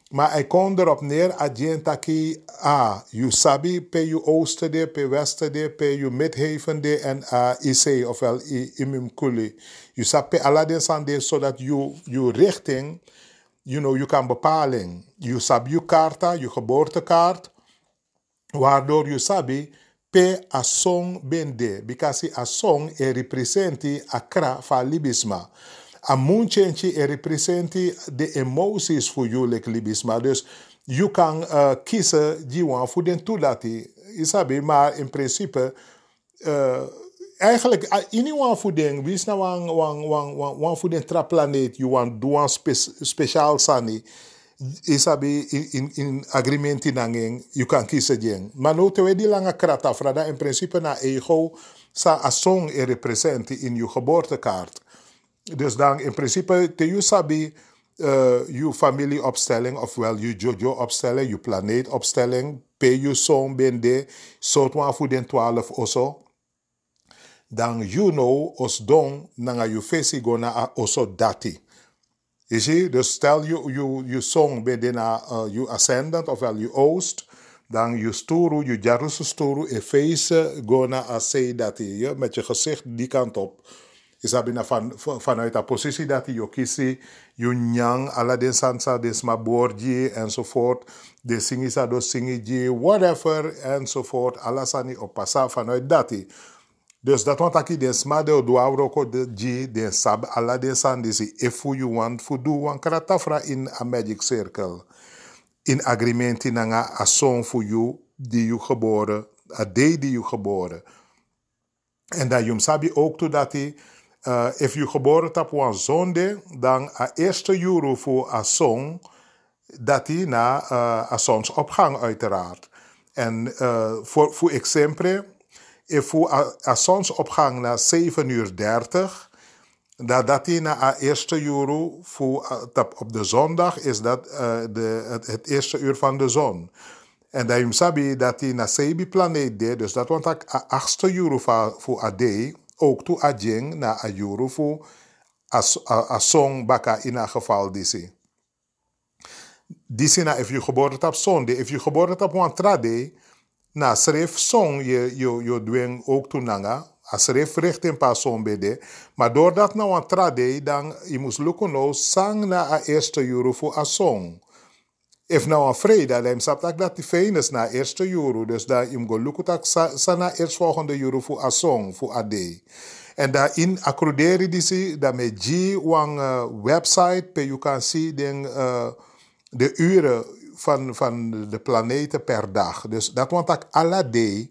Speaker 1: Maar hij kon op neer dat je ah, je sabi pe je oosten de, pe westen de, pe je midhaven de en a IC, ofwel imumkuli. Je sabi aladen sande, de, zodat je, richting, you know, je kan bepalen. Je sabi je karta je geboortekaart, waardoor sabi pe a song bende, because a song e representi a kra fa libisma. A munchenchi e eh, representi de emoties voor you libisma. Dus you kan uh, eh, kiezen die one voor den toelati. Isabi, maar in principe... Uh, eigenlijk in wang, wang, wang, wang, wang een voeding traplanet, je want doen speciaal sani isabi in, in, in agreement nangeng, you can kise jeng. Maar nu te di langa krata frada in principe na ego sa song e represent in je geboortekaart. Dus dan in principe te you sabi eh, family opstelling of well you jojo-opstelling, planet planeetopstelling, pe you song bende, soort voor den 12 oso Dan you know os don nanga you face gona oso dati. Je ziet, dus stel je, je, je song binnen uh, je ascendant, ofwel je oost, dan je storu, je jarusu storu, Efeze, gona asei dat hij met je gezicht die kant op. Is dat van, vanuit de positie dat je kiest, je nyang, ala den sansa, des maborji, enzovoort. De singisa, do singiji, whatever, enzovoort. Alasani opasa vanuit dat hij. Dus dat want aki den smade o dua roko de ji den sab ala den san disi efu you want fu do wan karatafra in a magic circle. In agreement in a song fu you die you geboren, a day die you geboren. En dat yum sabi ook to dat hij, uh, eh, if you geboren tap wan zonde, dan a eerste euro voor a song, dat hij na uh, a sonsopgang uiteraard. En uh, voor, voor example voor a zonsopgang na 7 uur 30. Dat dat in de eerste uur voor, eh, op de zondag is dat uh, de, het, eerste uur van de zon. En dat je sabi dat hij de planeet deed, dus dat want de achtste uur voor day, ook toe jing na a uur voor a song baka in a geval disi. Disi na if je geboren hebt op zondag, if je geboren hebt op een na sref song je yo yo dwing ook tunanga nanga sref richt in paar song bede maar doordat nou een trade dan je moest lukken nou sang na a eerste euro voor a song if nou een vrede dan sap dat die venus na eerste euro dus dan je go lukken tak sa, sa na eerst volgende euro voor a song voor a day en daarin accorderen die ze dat met G wang uh, eh, website, pe you can see den, uh, eh, de uren van, van de planeten per dag. Dus dat want ik alle day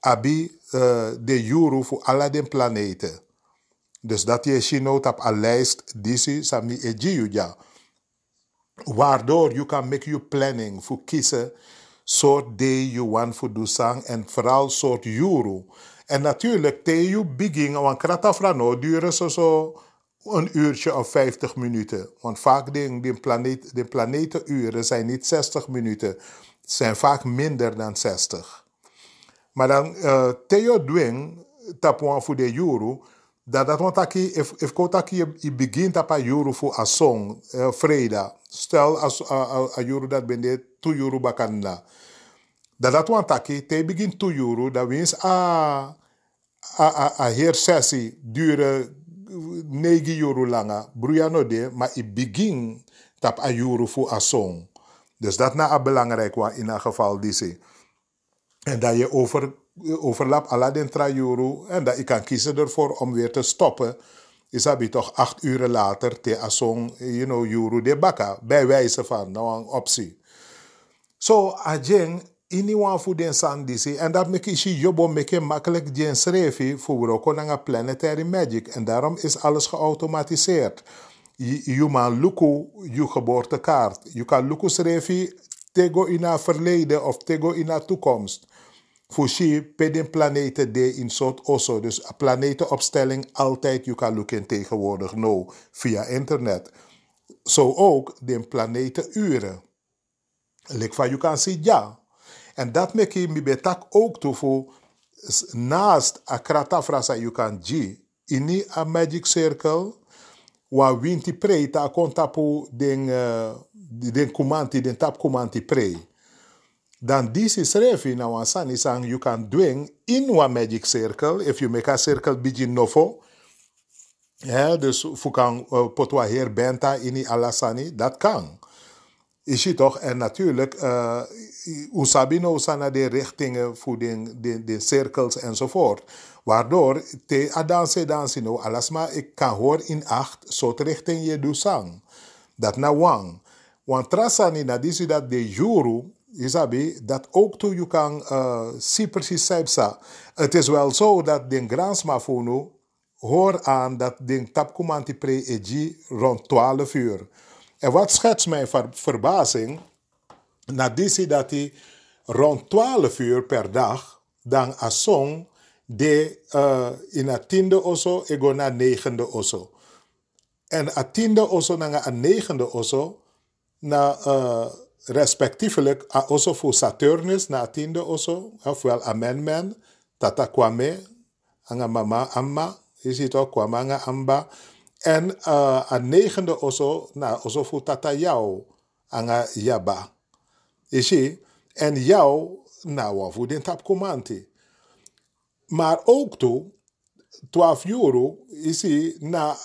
Speaker 1: abi eh, de juro voor alle de planeten. Dus dat je chinoot op een lijst die sami e ja. Waardoor je kan make your planning voor kiezen soort day you want voor doen en vooral soort juro. En natuurlijk te je begin, want kratafrano duren zo so, zo so, een uurtje of 50 minuten. Want vaak de, die, planeet, planetenuren zijn niet 60 minuten. zijn vaak minder dan 60. Maar dan uh, Theo Dwing, tapuan voor de juru, dat dat want taki, if, if kotaki je begint op een juru voor een song, uh, eh, Stel als een juru dat ben je tu juru bakanda. Dat dat want taki, te begin tu juru, dat wens a, ah, a, ah, a, ah, a, a heer sessie duren negi yoru langa, bruyano de, maar ik begin tap a yoru voor a song. Dus dat na belangrijk wa in een geval die En dat je over, overlap den tra yoru, en dat ik kan kiezen ervoor om weer te stoppen. Is dat toch acht uren later te a song, you know, yoru de Baka, bij wijze van, nou een optie. Zo, so, jen iniwan fu den san disi en dat meki isi jobo meki makkelijk jen srevi voor ook naar planetary magic en daarom is alles geautomatiseerd. Je man luku je geboortekaart. Je kan luku srevi tego in verleden of tego in toekomst. Voor si peden planeten de in soort osso. Dus planetenopstelling altijd je kan lukken tegenwoordig no via internet. Zo ook de planetenuren. Lek van je kan zien ja. En dat maak je betak ook toe voor naast a kratafrasa you can ji ini a magic circle wa winti prei ta kontapu den uh, den kumanti den tap kumanti prei. Dan this is refi na wansan is ang you can doing in one magic circle if you make a circle bijin nofo. Ja, eh, dus fukan uh, eh, potwa heer benta ini alasani, dat kan. Is je toch? En natuurlijk, uh, Usabino usana de richtingen voor de, de, de cirkels enzovoort. Waardoor te adanse danse no alasma ik kan hoor in acht soort richting je dusang. Dat na wang. Want trasani na dat de juru Isabi, dat ook toe je kan zien eh, precies sepsa. Het is wel zo dat de Gransma Funu hoor aan dat de tapkumanti pre-egi rond 12 uur. En wat schetst mijn verbazing, nadisi dat hij rond 12 uur per dag dan a song de uh, in a tiende en ego na negende osso. En a tiende osso na a negende oso na uh, respectievelijk a osofu voor Saturnus na a tiende osso, ofwel men, Tata Kwame, anga mama Amma, is het ook Kwame anga Amba. En uh, a negende oso na osofu voor Tata Yao, anga Yaba. Zie En jou, nou, voor den tap Maar ook toe, 12 euro, zie na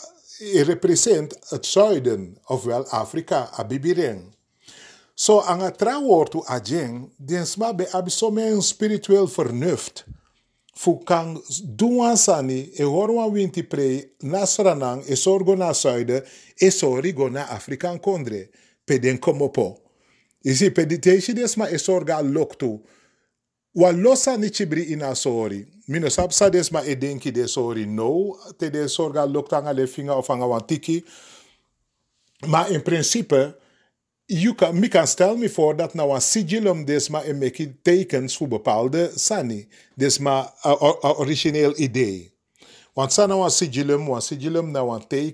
Speaker 1: represent het zuiden, ofwel Afrika, abibiren. Zo, so, aan het trouwwoord toe ajeng, den sma be abisomen spiritueel vernuft. Fukan duan sani e horwan winti prei nasranang e sorgo na zuiden e sorigo na Afrikaan kondre. Peden komopo. Isi pediteishi desma esorga loktu. Wa losa ni chibri ina sori. Mino desma edenki de sori no. Te de sorga loktanga le finga of anga wantiki. Maar in principe, you can, mi kan stel me for dat nou een des desma en meki tekens voor bepaalde sani. Desma uh, origineel idee. Want sana nou wan sigillum, wan sigillum na nou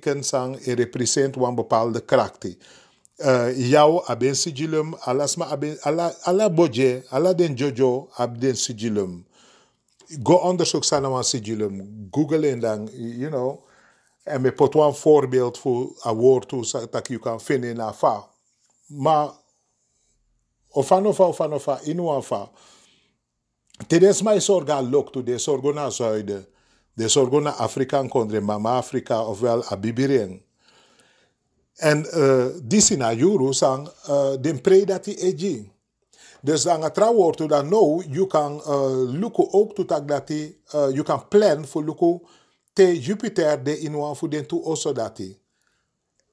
Speaker 1: wan sang e represent wan bepaalde karakter uh, eh, yau aben sijilem, alasma aben, ala, ala boje, ala den jojo abden sijilem. Go onderzoek zijn aan sijilem, Google en dan, you know. En me pot een voorbeeld voor een woord toe, dat je kan vinden in afa. Maar, ofanofa, ofanofa, inu afa. Tedes mai sorga lok tu, de sorgo na zuiden. De sorgo na Afrikaan kondre, mama Afrika ofwel a Bibiren. En uh, die sina juru sang uh, eh, den pre dat die eji. Dus dan a trawor to nou, you can uh, ook to tak dat die, you can plan voor luku te Jupiter de inuan voor den to also dat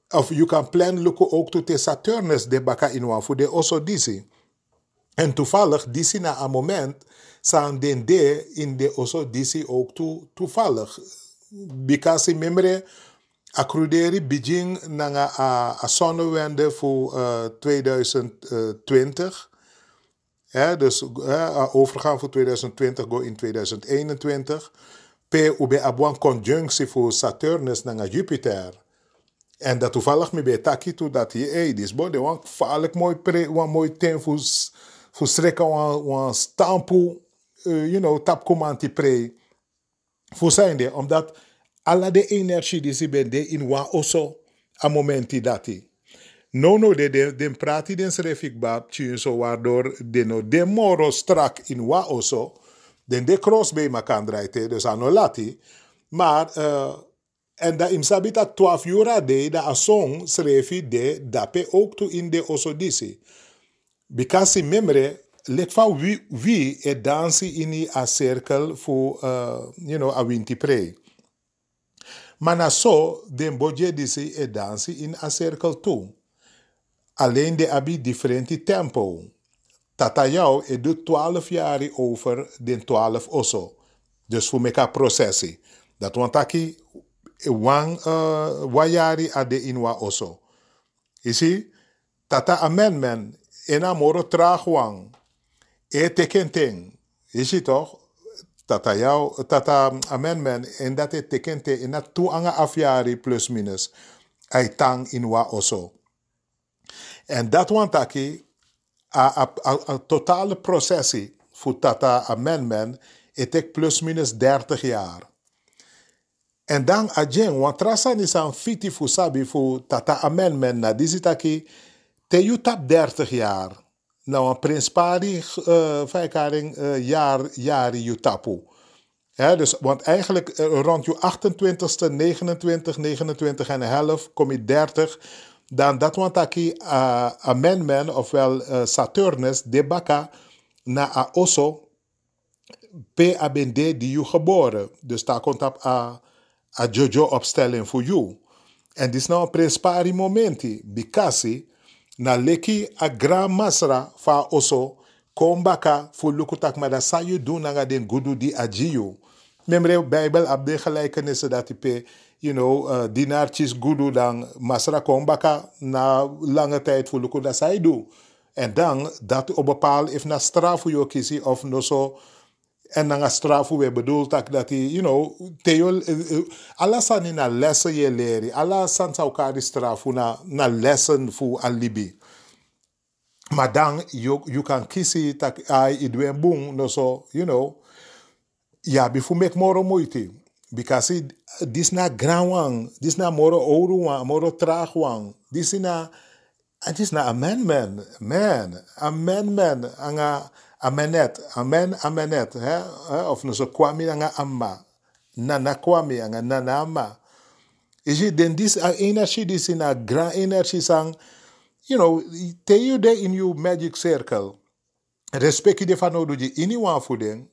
Speaker 1: Of you can plan luku ook to te Saturnus de baka inuan voor de also disi. En toevallig disina na a moment sang den de in de also disi ook to toevallig. Because in memory Accruderi Beijing nanga a, zonnewende voor 2020. Eh, hè, dus hè, overgaan voor 2020 go in 2021. P ube een conjunctie voor Saturnus nanga Jupiter. En dat toevallig me bij Taki toe dat je, hey, dit is bode, een mooi pre, want mooi ten voor, voor strekken, een een stampo, uh, eh, you know, pre. Voor zijn de, omdat alla de energie die ze bende in wa oso a momenti dati. No, no, de, de, prati den srefik bab tjun so waardoor de no de moro strak in wa oso, den de cross bij makan draite, dus ano lati. Maar, uh, eh, en da im sabita 12 jura de, da a song srefi de, dape ook tu in de oso disi. Bikasi memre, let fa wie, wie e dansi in a circle voor, eh, you know, a winti prei. Maar na zo, de bodje die ze e in een cirkel toe. Alleen de abi differenti tempo. Tata jou e eh, doet 12 jaar over de 12 osso. Dus voor meka processie. Dat want aki wan uh, eh, wajari eh, de inwa osso. You see? Tata men, ena amoro traag wang. E tekenteng. Je ziet toch? tata, jou, tata amendment en dat het tekente en dat anga afjari plus minus ai tang in wa oso. En dat wantaki, a, a, a, a totale processie voor tata amendment het plus minus 30 jaar. En dan ajen want trasa ni san fiti fusabi fu tata amendment na dizitaki, te tap 30 jaar. Nou, een prins pari eh, eh, jaar, jari jutapu. hè dus, want eigenlijk eh, rond je 28ste, 29, 29 en een half, kom je 30. Dan dat want a uh, amendment, ofwel uh, Saturnus, debaka na a osso, PABD die je geboren. Dus daar komt op a, a jojo opstelling voor jou. En dit is nou een prins pari momenti, bikasi na leki a gran masra fa oso kon baka fu luku tak san yu du nanga den gudu di a gi yu memre bijbel dat die pe you know, uh, dinaartjes gudu dan masra kon baka na lange tijd fu luku da du en dan dat op bepaal if na straf yu kisi of no so En dan straf hoe we bedoeld ook dat you know, theo, eh, eh, alla san in a lessen je leren. Alla san sa elkaar die straf na, na lessen voor alibi. Maar you, you can kiss it, tak, ay idwen boom, no so, you know. Ja, before make more moeite. Because it, this na grand one, this na more ouro one, more traag one. This na, this na amen man, amendment, anga, amenet, amen amenet. Hè? Of no so kwami nga amma. Nana kwami nga nana amma. Is it then this uh, energy, this in a grand energy sang, you know, tell you there in your magic circle. Respect de fano duji ini wan fuden.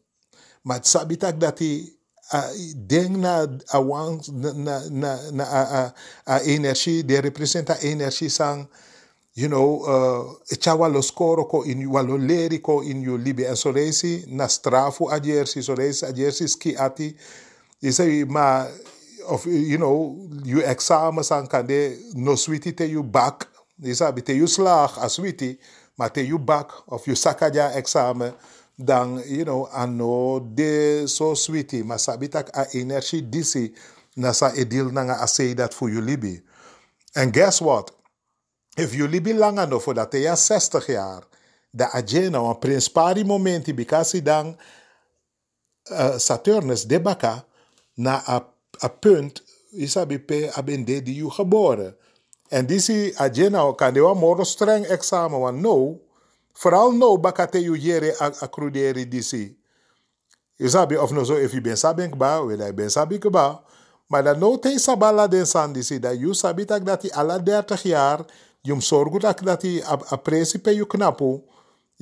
Speaker 1: Mat sabitak dati uh, deng na awang na na na, na a, a, a energy, they represent a energy sang you know, uh, cawalo scoro ko in walo leri ko in yo And so, soresi, na strafu adjersi soresi, adjersi ski ati, you say, ma, of, you know, you examen san kande, no sweetie, te you back, you sabi te you slag a sweetie, ma te you back of you sakaja examen, dan, you know, ano de so sweetie, ma sabi tak a energy disi, na sa edil nanga asay dat for you libi. And guess what? Heeft jullie belangen no voor dat year 60 jaar. the agenda, want prins pari momenti, because dan uh, eh, Saturnus debaka na een punt, isabi pe abende die je geboren. En die agenda kan de morgen streng examen, wa no, vooral no, bakate je jere accruderi disi. si, isabi of no zo, if je ben sabink ba, wil je ben sabink ba. Maar dan no te sabala den sandisi, dat je sabi dat die alle 30 jaar je zorgt dat, dat die a, prijs pe je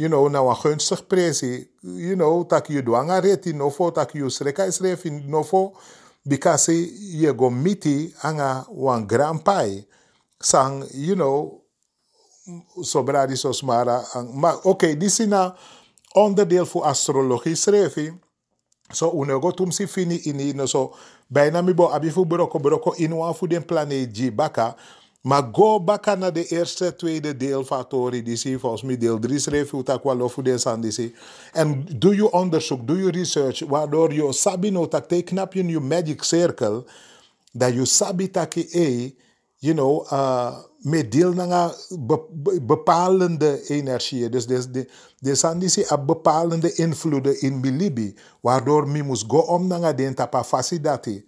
Speaker 1: you know, nou een gunstig presi, you know, dat je dwanga reti nofo, dat je sreka is in nofo, because je go miti anga wan grand pai, sang, you know, sobra di sosmara, maar oké, okay, dit is een nou onderdeel voor astrologie srefi, So unego tum si fini ini no so bijna mi bo abi fu broko broko inwa fu den planet baka maar go back naar de eerste, tweede deel van Tori DC. Volgens mij deel 3 schreef u dat wel over de En doe je onderzoek, doe je research, waardoor je sabi no te knap je je magic circle. Dat je sabi tak eh, you know, uh, eh, met deel naar bepalende energie. Dus de, de heeft bepalende invloeden in Milibi. Waardoor mi moest go om naar de tapa faciliteit.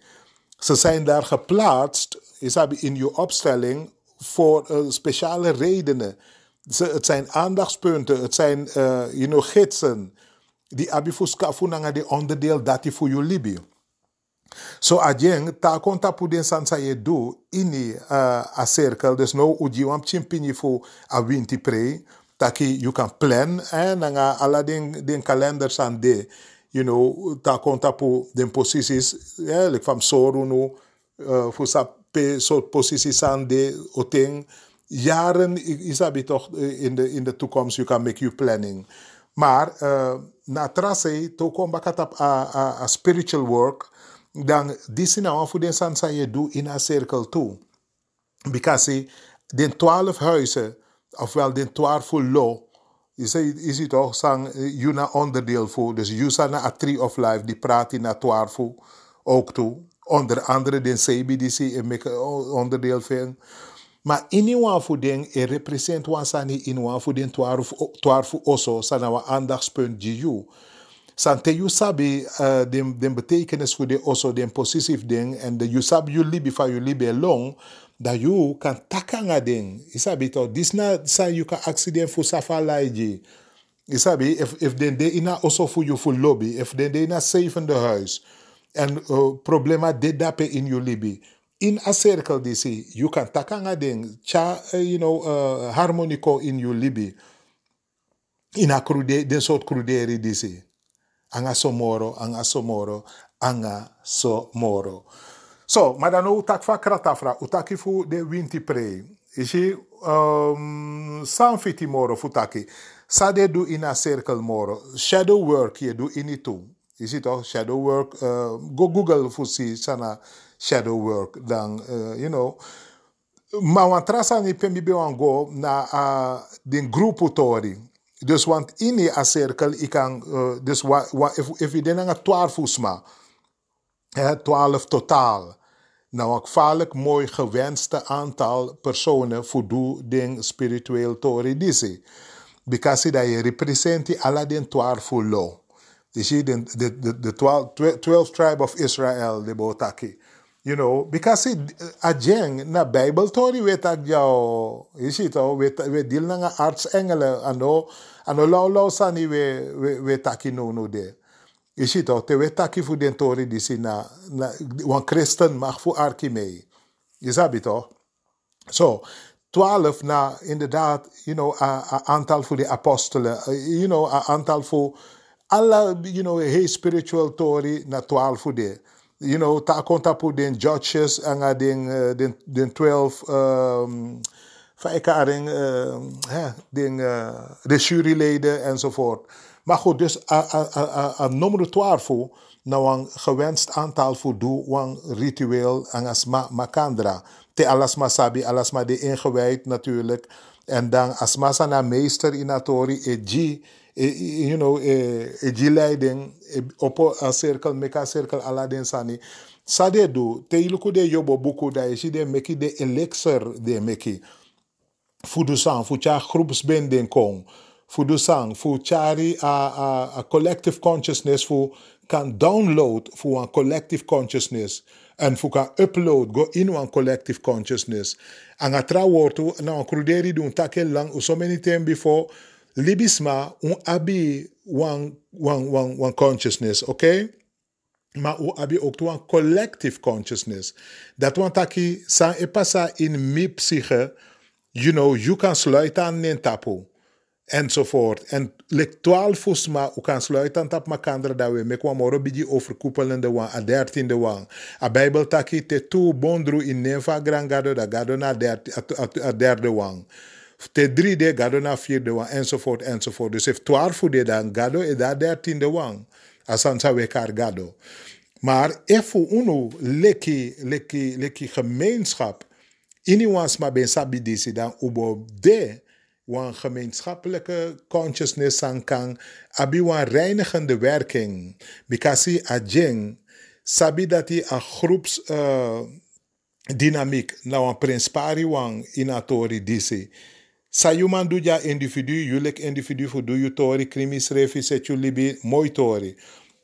Speaker 1: Ze zijn daar geplaatst, Isabi, in je opstelling voor uh, speciale redenen. Ze, het zijn aandachtspunten, het zijn uh, you know, gidsen. Die abifuska funanga die onderdeel dat die voor je libi. So adjeng ta konta puden sansa ye do ini uh, a circle dus nou uji wam chimpini fu a winti pray taki you can plan eh nanga ala den den calendar de you know, ta konta pou den posisis, yeah, lek fam soru nou, uh, fu sa pe soort posisis aan de oteng. Jaren isabi toch eh, in de, in de toekomst, you can make your planning. Maar uh, na trase, to kom bakat ap a, a, a spiritual work, dan disi na wan den san san je doe in a circle toe. Because den 12 huizen, ofwel den twaalf lo, je ziet, je ziet ook zang, Juna onderdeel voor. Dus Yusana a Tree of Life, die praat in Atwaar voor ook toe. Onder andere de CBDC en onderdeel van. Maar in een eh, voor den, er represent wansani in een voor den Twaar voor osso, sana wa aandachtspunt GU. Sante je sabi uh, eh, den, den betekenis voor de also de possessief ding, en de you sabi you libi van you libi alone dat je kan takanga ding, Isabi is niet na sa yu ka accident voor safa laiji. Isabi, if, if den de ina oso voor je voor lobby, if den de ina safe in de huis, en uh, problema de dape in je libi. In a circle disi, Je kan takanga ding. cha, uh, you know, uh, harmonico in your libi. In a krude, den sort kruderi disi. Anga somoro, anga somoro, anga somoro. So, maar dan ook tak van kratafra, utaki fu de winti prei. Isi um, san fiti moro sa de du in a circle moro. Shadow work ye du ini tu, Isi to, shadow work. Uh, go Google si sana shadow work. Dan, uh, you know. Ma wan trasa ni pembi be wan go na a, din grupu tori. Dus want in a circle, ik kan, uh, dus wa, wa, if, if je denkt aan twaalf fusma, eh, twaalf totaal. Nauwakvaarlijk mooi gewenste aantal personen ding spiritueel toredisi. Because dat je representi alle den twaalf lo. law. je de, de, de, de twaalf, twaalf tribe of Israel, de botaki. You know, because it, a jeng na Bijbel tori weet ik jou, is het al, weet, weet deel na arts engelen, ano, ano lau lau sani we, we, we taki no no de. Je ziet ook, te wetaki voor den toren die zien na, want christen mag voor arki mee. Je sabi toch? Zo, so, twaalf na inderdaad, you know, a, aantal voor de apostelen, eh, you know, a aantal voor alle, you know, hey spiritual toren na twaalf voor de. You know, ta konta voor den judges en eh, den, den, ehm, ehm, den twaalf, um, vijkaring, uh, eh, den, uh, de juryleden enzovoort. Maar goed, dus een nummer 12 voor, nou een gewenst aantal voor doe, een ritueel, en als makandra. Te alasma sabi, alasma de ingewijd natuurlijk. En dan als massa meester in atori, e g, e, e, you know, e g e leiding, op een cirkel, meka cirkel, aladin sani. Sade do, te iluku de yobo buku da, e de meki de elixir de meki. Fudusan, futja groepsbinding kong. for Dusang, for cari a, a, a, collective consciousness for can download for one collective consciousness and for can upload go in one collective consciousness. And a trawortu na an kruderi dun takel lang so many times before libisma un abi one one one one consciousness, okay? Ma u abi ook one collective consciousness. that one taki san epasa in mi psyche, you know, you can sluit aan nin tapu. enzovoort. En le 12 fusma u kan sluiten tap makandra dat we mekwa moro biji overkoepelende wan a 13e wan. A Bijbel taki te tu bondru in neva gran gado da gado na a derde wan. Te 3 de gado na de wan enzovoort enzovoort. Dus heeft 12 de dan gado e da 13e wan. Asansa we kar gado. Maar efu unu leki, leki, leki gemeenschap. Iniwans ma ben sabi disi dan ubo de wan gemeenschappelijke consciousness kan, abi wan reinigende werking. Bikasi a jeng sabi dati a groeps uh, dynamiek na prins pari wan inatori disi. Sayuman yuman individu, julik individu fu du tori, krimis refi se libi moitori.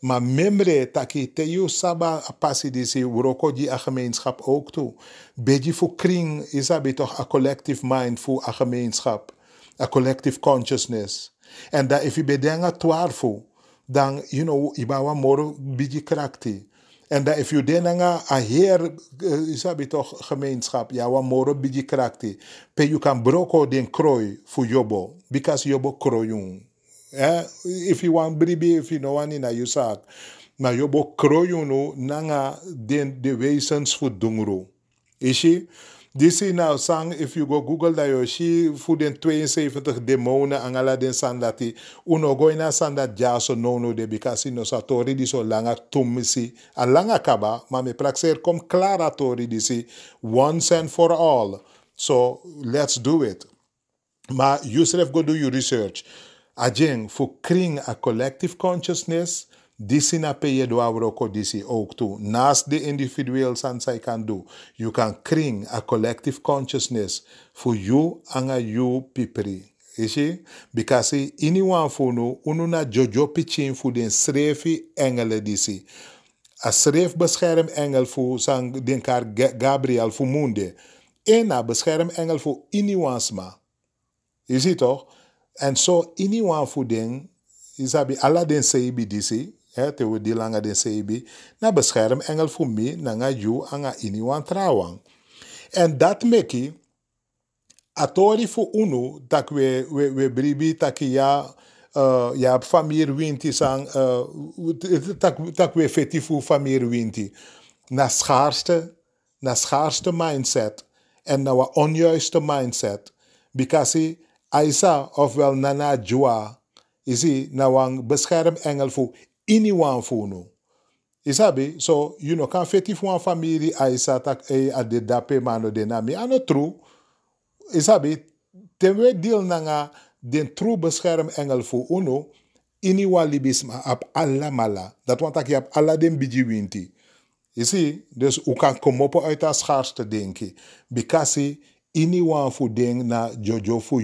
Speaker 1: Maar membre taki teu saba passi disi uroko di a gemeenschap ook toe. Beji voor kring is abi toch a collective mind voor a gemeenschap. a collective consciousness. and that if je denkt twarfo, dan, you know, ibawa moro biji krakti. and that if you denanga a heer, eh, isabi toch, gemeenschap, jawa moro bigi krakti. Pe you can broko den kroi voor yobo, because yobo kroyung. Eh? If you want bribi, if you know one in a yusak. Maar jobo kroyung nu, nanga den de wezens voor dungru. Ishi? This is nou sang, if you go Google da yo, si fu den 72 demonen ang ala den san dati, uno go ina san dat jaso no no de, bikasi ino sa tori di so langa tumisi. a langa kaba, ma me prakser kom klara tori di si, once and for all. So, let's do it. Ma, you have go do your research. jing for creating a collective consciousness, Disi na peye do avroko disi ook oh, toe. nas the individueel san sai do, you can kring a collective consciousness for you anga you You see? Because anyone for no, uno na jojo pichin fu den srefi engele disi. A sref bescherm engel for sang den Gabriel fu munde. a bescherm engel for ini wansma. Is het toch? And so, anyone for den, isabi ala den seibi disi, hè, te di langa den na beschermengel engel voor mij, na nga ju anga ini wan trawan. En dat meki, atori voor unu, tak we, we, we bribi taki ja, uh, ja, famir winti sang, uh, eh, tak, tak we feti voor famir winti. Na schaarste, na schaarste mindset, en na wa onjuiste mindset. Because Aisa ofwel Nana Jua, is na wang beschermengel voor ini wan so you know kan feti fu Il a e, a de dape mano de nami no tru isabi, we deal nanga den tru bescherm engel fu uno ini libisma ap alla mala dat wan taki ap den biji winti isi dus u kan komopo a denki bikasi na jojo fu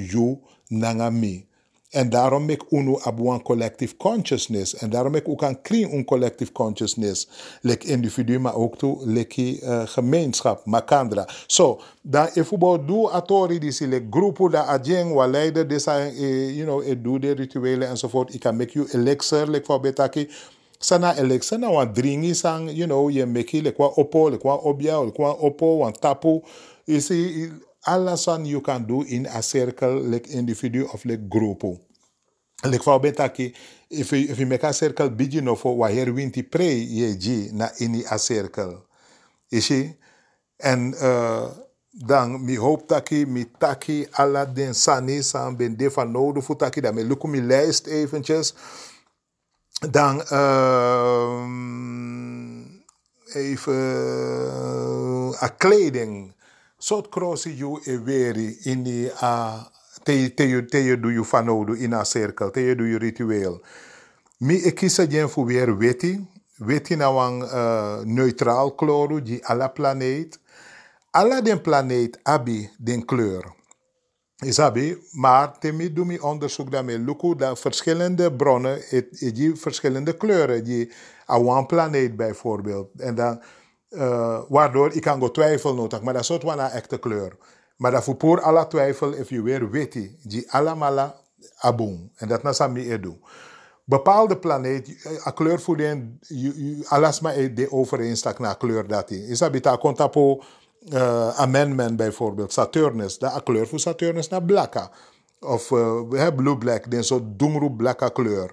Speaker 1: mi En daarom ik uno abu een collective consciousness. En daarom ik ook aan clean een collective consciousness. Lek individu, maar ook to leki uh, gemeenschap, makandra. So, dan efubo do atori die si lek groepo da adjeng, wa leider, desa, eh, you know, e do de rituelen enzovoort. Ik kan make you elixir, lek voor betaki. sana election na wan dringi sang you know je meki le kwa opo le kwa obia le kwa opo wan tapu see, alla wat you can do in a circle like individual of like grupo. Like for beter, ki, if you, if make a circle big enough for where winti pray ye ji na in a circle. Ishi? En uh, dan mi hoop taki, mi taki alla den sani san ben de van nodig voor taki. da me lukum mi lijst eventjes. Dan... Um, uh, even a kleding soort krosi you e weri in die uh, te, te, te je doe je vanodu in een cirkel, te je doe je ritueel. Mi e kisa jen fu weer weti, weti na wang uh, neutraal kloru di ala planeet. ala den planeet abi den kleur. Is maar te mi doe mi onderzoek dat me luku da verschillende bronnen, e, e die verschillende kleuren, die a one planeet bijvoorbeeld. En dan uh, waardoor ik kan twijfelen nodig. Maar dat wel een echte kleur. Maar dat voor alle twijfel, if je weer weet die allemaal abon En dat nasa mi edu. Bepaalde planeet, eh, a kleurvoeding, alles maar eh, de overeenstak naar kleur dat die. Is dat bita contapo uh, amendment bijvoorbeeld, Saturnus, dat a kleur voor Saturnus naar blakka. Of uh, blue-black, den soort doemroe blakka kleur.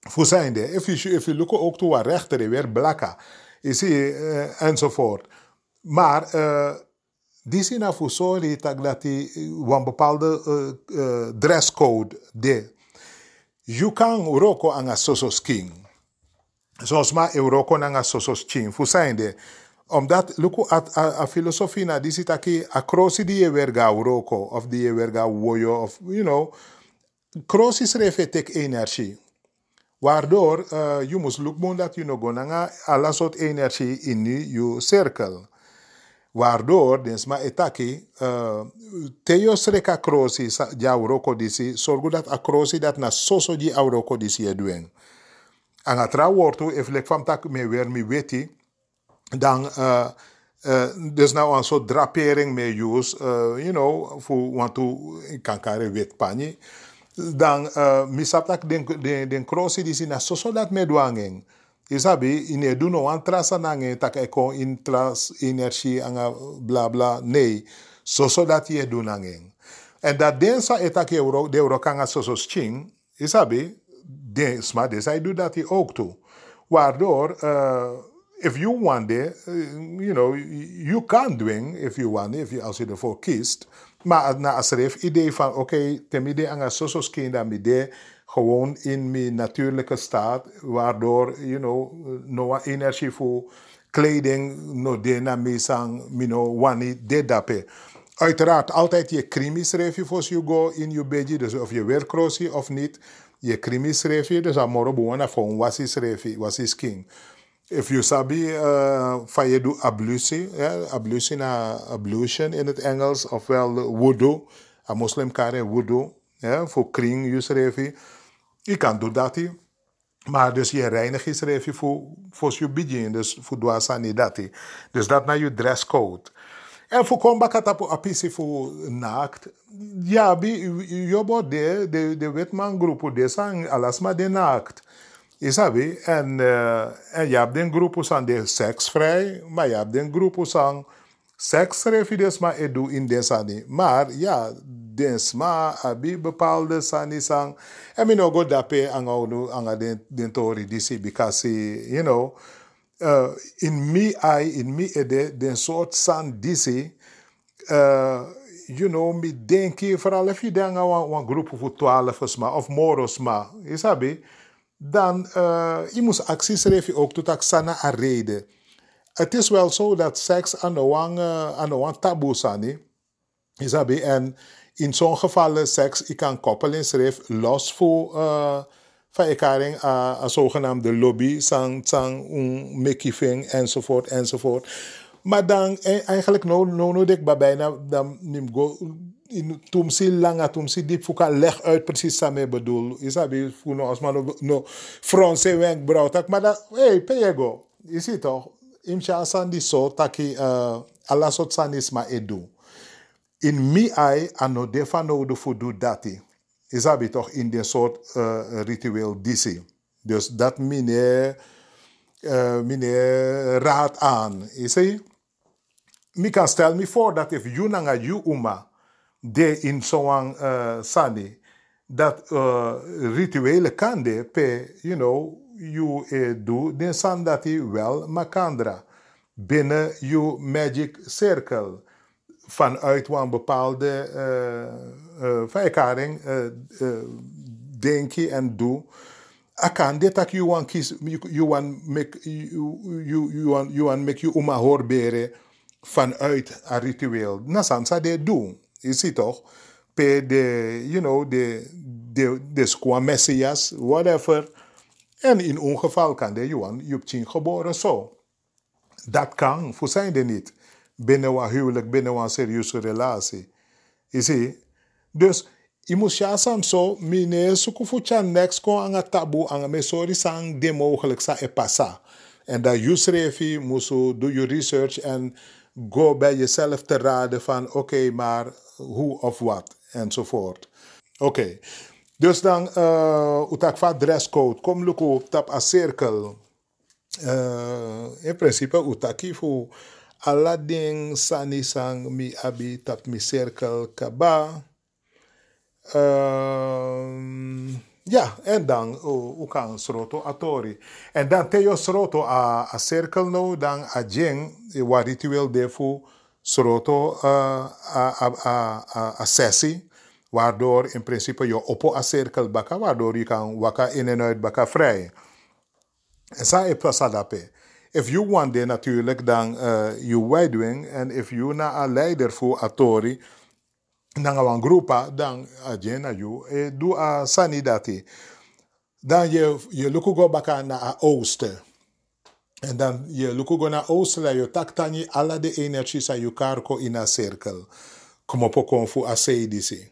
Speaker 1: Voor zijn de, if je if look ook toe rechter, weer blakka. Je ziet uh, enzovoort. Maar uh, die Sinafuso heet dat die eh, een bepaalde eh, dresscode de, Je kan Uroko aan Sosos King. Zoals maar Uroko aan Sosos King. Voor zijn de. Omdat, luku at a, filosofie na die zit aki, die je werga Uroko, of die je werga Woyo, of, you know, krosi is refetek energie. Waardoor uh, je moet lukbon dat je nog gaan alle soort energie in je cirkel. Waardoor, dus maar etaki, uh, eh, theos reka krosi ja uroko disi, sorgu dat akrosi dat na soso die auroko disi eduen. En het wortu, if e lek van tak me weer eh, eh, me weti, dan... Uh, uh, dus nou een soort drapering mee use, uh, you know, voor want to kan kare wit panje dan uh, misaptak den den den krosi di na soso dat me duangeng isabi in e duno wan trasa nange tak e kon in tras energie anga bla bla nei soso dat ye dunangeng en dat den sa etak euro de euro kanga soso sting isabi den sma de sai e do dat e ook toe waardoor uh, if you want it, eh, you know, you can doing if you want it, if you, als je ervoor kiest. Maar na Asref idee van oké, okay, temide anga sosos kinda gewoon in mijn natuurlijke staat, waardoor, you know, noa energie voor kleding, no dena misang, mino wani dedape. Uiteraard, altijd je krimi schrijf je voor je go in je bedje, dus of je werkroosje of niet. Je krimi schrijf je, dus amoro buona voor een wasi schrijf je, wasi king if you sabi uh, van je doet ablutie, yeah, ablutie ablution in het Engels, ofwel wudu, een moslim kare wudu, yeah, voor kring, je Je kan doen dat. Maar dus je reinig is even voor, voor je bidje, dus voor dwa sanidati. Dus dat naar je dresscode. En voor komba katapu apisi voor naakt. Ja, bi, je de, de, de wetman groep, de sang alasma de naakt. Isabi en, uh, en je hebt een groep aan de seksvrij, maar je hebt een groep aan seksrefides maar edu in den sani. Maar ja, den sma abi bepaalde sani sang. En mi no go dape anga nu anga den, den tori disi because, you know, uh, in me ai, in e ede, den soort san disi, uh, you know, mi denki, vooral if je denkt aan een groep voor twaalf of more of ma, je sabi, dan uh, je moet acties reven ook tot aksana a reden. Het is wel zo dat seks aan de wang, uh, aan de wang taboe zijn. Isabi, en in zo'n gevallen seks, ik kan koppelen schrijf los voor uh, van elkaar een uh, zogenaamde lobby, zang, zang, un, Fing, enzovoort, enzovoort. Maar dan eigenlijk, no no, no, ik bijna, dan neem go toen ze lang, toen ze diep voor leg uit precies wat ik bedoel. Is dat bij voor ons maar no Franse wenk brouwt. Maar dat, hey, pego, is het toch? In chasan die zo, dat ik eh, alles wat san is maar edu. In mi ai ano defa no de voor doe dat Is dat toch in de soort uh, ritueel disi. Dus dat mine uh, eh, mine raad aan. Is het? Mi kan stel me voor dat if you nanga you uma de in zo'n uh, eh, sani dat uh, rituele de pe you know you e do den sandati wel makandra binnen you magic circle vanuit een bepaalde uh, uh, vijkaring uh, uh, denk je en doe akan ah, dit dat you want kiss you, want make you, you, you want you want make you uma horbere vanuit een ritueel nasan nou, sa de doen je ziet toch? Per de, you know, de, de, de squa messias, whatever. En in ongeval kan de Johan Jupchin geboren zo. Dat kan, voor zijn er niet. Binnen een huwelijk, binnen een serieuze relatie. Je ziet? Dus... je moet ja meneer, mine suku fucha next kon anga tabu anga mesori sang de mogelijk sa epasa. En dat je schreef moest do je research en Go bij jezelf te raden van oké, okay, maar hoe of wat enzovoort. Oké, okay. dus dan eh, utakva dress dresscode. Kom luku tap a cirkel. Eh, in principe utakifu alading sang mi abi tap mi cirkel kaba. Ehm ja, en dan ook aan Sroto Atori. En dan Theo Sroto a, a cirkel nou, dan a jeng, e wat ritueel defu Sroto a, a, a, a, sessie. Waardoor in principe je oppo a cirkel baka waardoor je kan waka in en uit en vrij. En sa e da pe If you want de natuurlijk dan uh, you wedding en if you na a leider voor Atori, dan wan grupa dan ajena yu e du a sani dati dan je je luku go baka na a oosten en dan je luku go na oosten la je taktani alla de energie sa je karko in a cirkel kom op konfu a seidisi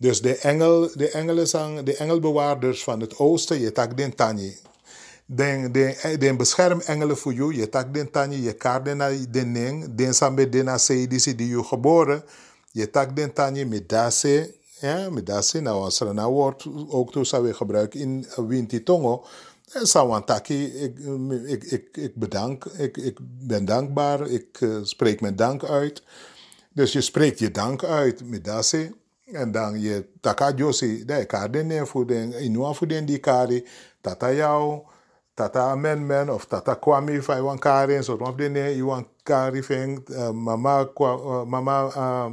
Speaker 1: dus de engel de engelen zijn de engelbewaarders van het oosten je tak den tani den, den, eh, den beschermengelen voor jou, je tak den tani, je kaarden naar den ning, den sambe den a seidisi die je geboren je tak den tanje met dase, ja, met dase na er een woord ook toe zou we gebruiken in eh, windi tongo. En Sawantaki, ik, eh, ik, ik, ik bedank, ik, ik ben dankbaar, ik uh, spreek mijn dank uit. Dus je spreekt je dank uit met dase. En dan je taka josi, de kaarden voor den, inua voor die kari, tata jou, tata men men, of tata kwami van iwan kari, en soort of den iwan kari veng, mama, kwa, mama, ehm,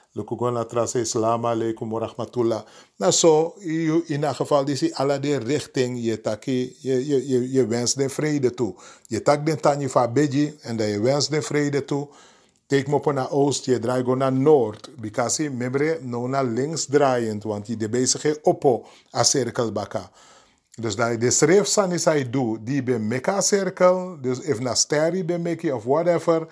Speaker 1: Lukugona trase salam alaikum wa rahmatullah. Nou zo, in dat geval is alle die richting, je, taki, je, je, je, je wens de vrede toe. Je tak den tanje van beji en dat je wens de vrede toe. Take me op naar oost, je draai go naar noord. Because mebre no naar links draaiend, want je de bezige oppo a cirkel baka. Dus dat de schrift is hij doe, die bij meka cirkel, dus if na sterry bij meki of whatever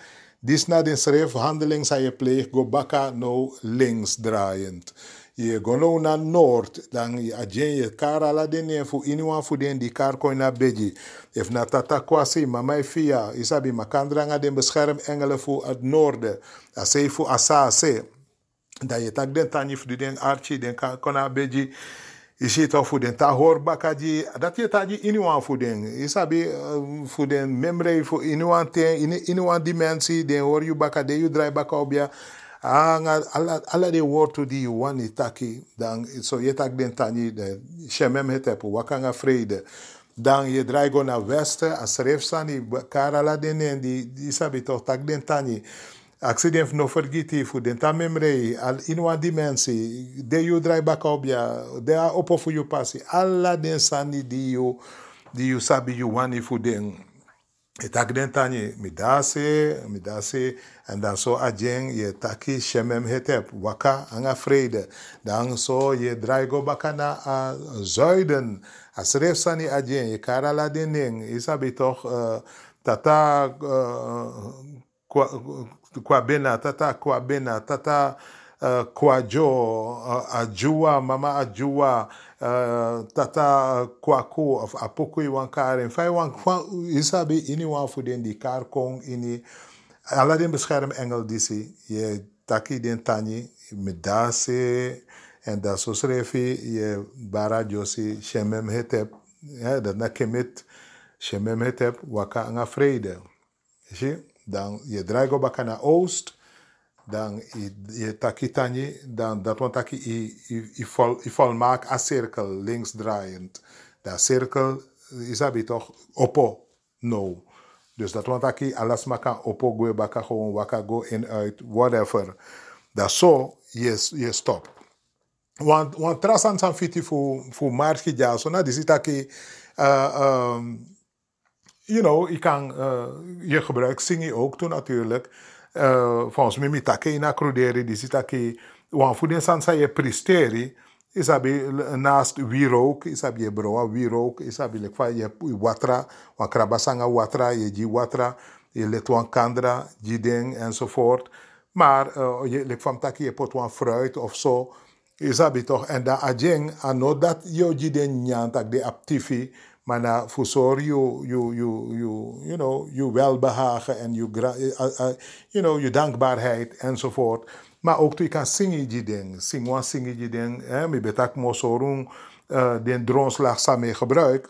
Speaker 1: na den schreef handeling zijn je pleeg, go baka no links draaiend. Je gono naar noord, dan je adjen je kar ala den fu voor fu den die kar koi na beji. Ef na tata kwasi, mamai e fia, isabi makandrang den bescherm engelen fu het noorden. Ase fu asa ase. Dan je tak den Archie den archi, den naar beji. Isi to fuden ta hor baka di, dat je ta di inuan fuden. Je sabi eh, fuden memre fu inuan ten, in, inuan dimensie den hor yu baka de, you dry baka obia. Anga, ah, alla, alla de wortu di you wani taki, dan, so je tak den tani, de, shemem hetepu, wakanga vrede. Dan je draai go naar westen, als refsani, karala denen, die, di sabi toch tak den tani. accident no forgiti fu den al inwa dimensi de you drive back obia de a opo fu you passi alla den sani di you di you sabi you wani fu den etak den tani midase midase and dan so ajen ye taki shemem hetep waka anga frede dan so ye drive go bakana a asref sani ajen ye karala den isabi e toch uh, tata uh, kwa bena tata kwa bena tata uh, kwa jo uh, ajua mama ajua uh, tata kwa ko of apoko iwan karen fai wan isabi ini wan fuden di kar kong ini ala den beskerm engel disi ye taki den tani medase en da so srefi ye bara josi shemem hetep ja, ya, da na kemet shemem hetep waka nga freide dan je drago baka naar oost, dan je aan je dan dat want taki i, i, vol, i je a cirkel links draaiend. Dat cirkel is abi toch oppo, no. Dus dat want taki alles maka oppo goe baka gewoon waka go in uit, whatever. Dat zo je, je stop. Want, want trasan je fiti fu, fu marki je na je uh, um, you know, eh, je, kan, uh, je gebruikt Singi ook toen natuurlijk. Uh, volgens mij met take die zit Want voor de sansa je presteri, is dat je naast wierook, is dat je broa wierook, is heb je je watra, want krabasanga watra, je ji watra, je letwan kandra, jideng enzovoort. Maar uh, je lekt van taki je pot wan fruit of zo. Is dat toch, en dat adjeng, en dat je jideng nyan tak de aptifi, maar na, voor you, you, you, you, you know, je welbehagen en je eh, eh, eh, you know, je dankbaarheid enzovoort. Maar ook toen je kan zingen die ding. Zing wat zingen die ding. Ik ben ook maar zo rond. Den samen gebruik.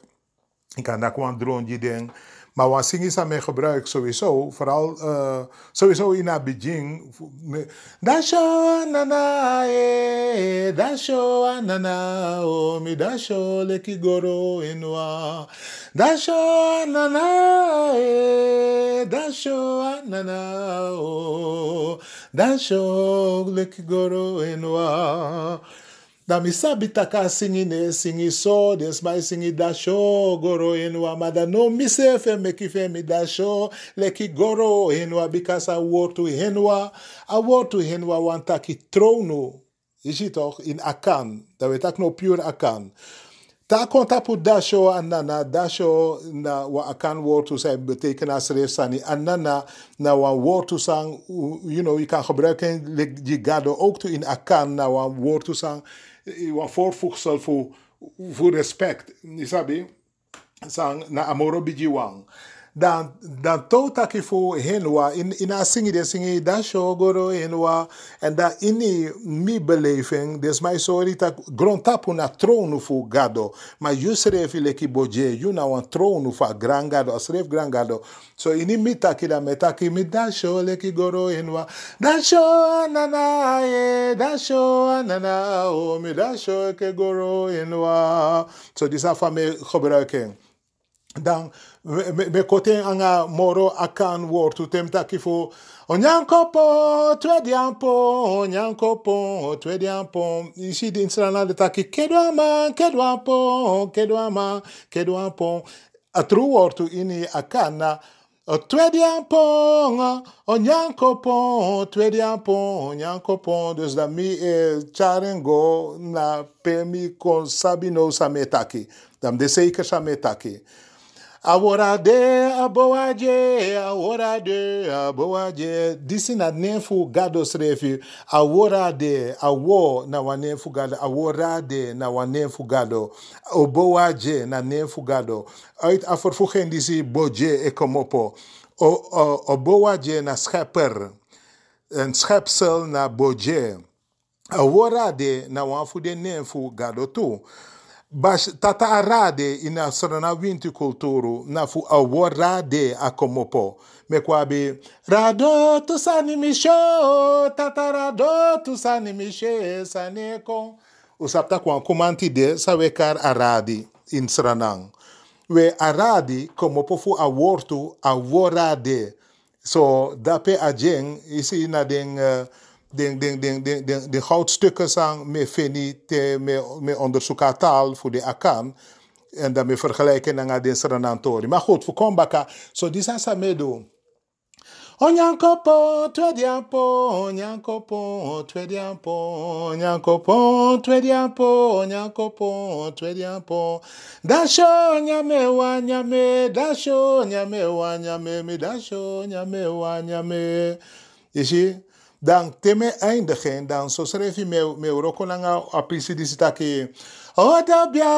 Speaker 1: Ik kan ook wat drone die ding. Maar wat Singis daarmee gebruikt, sowieso, vooral uh, sowieso in Abidjan. Dasho ananae, dasho ananaomi, dasho lekigoro inwa. Dasho ananae, dasho ananao, dasho lekigoro inwa. Da misabitaka singi ne singi so, des mai singi dasho, goro enwa madano, misefe mekife mi dasho, leki goro enwa, because I word to enwa, I word to enwa wantaki trono. Je toch, in Akan, da weet ik nou puur Akan. Daar komt op dasho anana, dasho na wa akan woord zijn betekenisreef sani. Anana na wa wotu to sang, you know, je kan gebruiken, je gado ook toe in akan na wa wotu to sang. huwa for fuq fu fu respect nisabi sang na amoro biġi wang dan dan tow taki fu hen wa in ina singi de singi da shogoro hen wa en da ini mi believing des mai sori tak grond tapu na trono fu gado ma yusref ile ki boje you na wan trono fa gran gado asref gran gado so ini mi taki da metaki mi da shole ki goro hen wa da sho anana ye da sho anana o mi da sho ke goro hen wa so disa fa me gebruiken dan me kote anga moro akan wortu temta kifo onyankopo twediampo onyankopo twediampo isi kedo ama kedo kedwampo a true atru wortu ini akana Twediampong, twedi Twediampon, Onyankopon, dus des mi e charengo na pemi kon sabino sa sametaki. Dam de zeker sametaki. Aworade, aboaje, aworade, aboaje. Disi na nefu gado srefi. Aworade, awo na wanefu gado. Aworade na wanefu gado. Oboaje na nefu gado. Uit aforfugen disi boje ekomopo. O, o, oboaje na schepper. En schepsel na boje. Aworade na wanfu de nefu gado tu. Baš tata arade ina sarana vinti kulturu na fu awo rade komopo. Me kwa rado tu sani misho, tata rado tu sani mishe saneko. Usapta kwa kumanti de sawekar aradi in saranang. We aradi komopo fu awortu awo rade. So dape ajeng isi na deng uh, ding, ding, ding, ding, den, den goudstukken zijn met Feni, met, met aan taal voor de Akan. En daarmee vergelijken naar de Serenantori. Maar goed, voor Kombaka, zo die zijn ze doen. Onyankopo, twediampo, onyankopo, twediampo, onyankopo, twediampo, onyankopo, twediampo. Dasho nyamewa nyame, dasho nyamewa nyame, mi dasho nyamewa nyame. Je ziet? dan teme eindigen, dan zo schreef je me, me rokonanga apisi disitaki. Odabia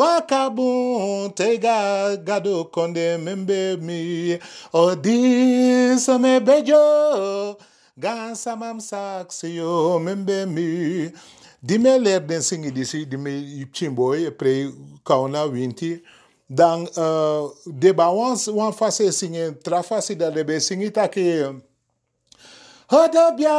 Speaker 1: wakabun tega gado konde membe mi. diso me bejo, gansa mam saksio membe mi. Dime ler den singi disi, dime yipchimboy, pre kaona winti. Dan uh, deba wan, wan fase singe trafasi da lebe singi taki... Odobia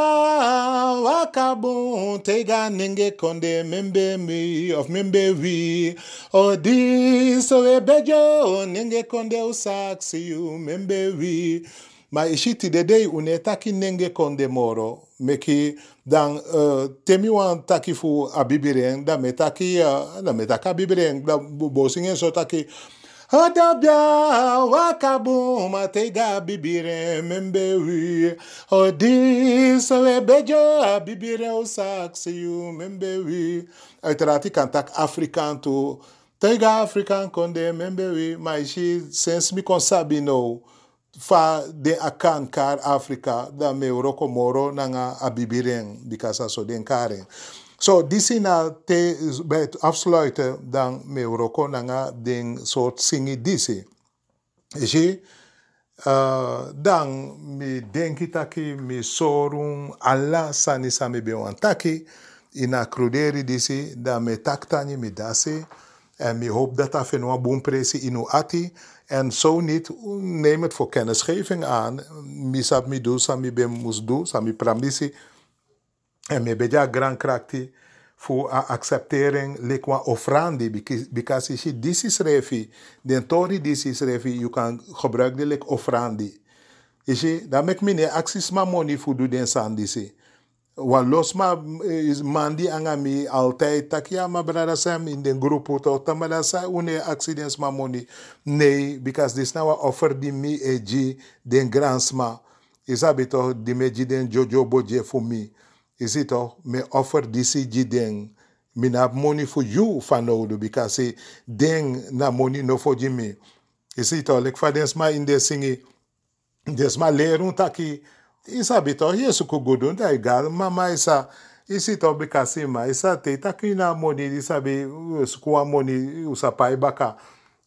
Speaker 1: wakabu tega nenge konde membe mi of membe wi odi so ebejo nenge konde usaksi u membe wi ma ishiti dedei unetaki nenge konde moro meki dan uh, eh, temi wan taki fu abibiren da metaki uh, eh, da metaka abibiren da bosingen so taki Odabia wakabu matega bibire membewi odiswe bejo bibire usaksiu membewi uiteraard ik kan tak Afrikaan to tega Afrikaan konde membewi maar she sinds mi kon fa de akan kar Afrika da me uroko moro nanga abibireng bikasa so den karen. Zo, die zin bij het afsluiten dan met Roko nanga ding soort singi disi. Je uh, eh, dan mi denki taki mi sorum alla sani sami bewan taki ina cruderi disi dan me taktani mi dasi en mi hoop dat af en boom presi inu ati en zo niet neem het voor kennisgeving aan mi sab mi do sami bem mus do sami pramisi En me bedja gran krakti fu a acceptering likwa ofrandi because si disi srefi, den tori disi srefi, you can gebruik de lik ofrandi. Isi, dan mek mine aksis ma moni fu du den san disi. Wan los ma is mandi anga mi takia ma brada sam in den grupu to tamada sa une accidents ma moni. Nee, because this now offer di mi e ji den gransma. Isabi to di me ji den jojo boje fu mi. Is Me offer this di den. Me na money for you fanodo because say deng na money no for me. Is it all? Like fadens ma in de singi. Des ma lerun taki. Isa bito yesu kugudun da igal mama isa. isi tobi ma isa te taki na moni isa be uh, skua moni usa pai baka.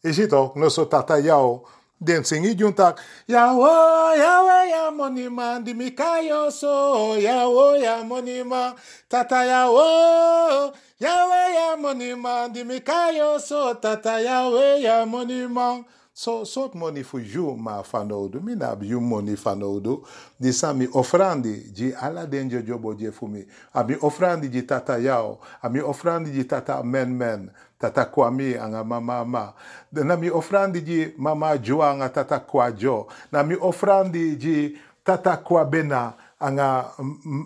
Speaker 1: Isi to no so tata yao. Den singi juntak. Yawo, yawe ya monima, dimika so, yawo ya monima, tata yawo, yawe ya monima, dimika so tata yawe ya monima. So, so money for you ma van oudu. Mijn you money fanodo, oudu. sami offrandi alla denje jobo je fumi, me. Ami ofrandi tata yao, Ami ofrandi ji tata men men. tata kwami anga mama ma. Na mi ofrandi ji mama jo anga tata kwa jo. Na mi ofrandi ji tata kwa bena anga,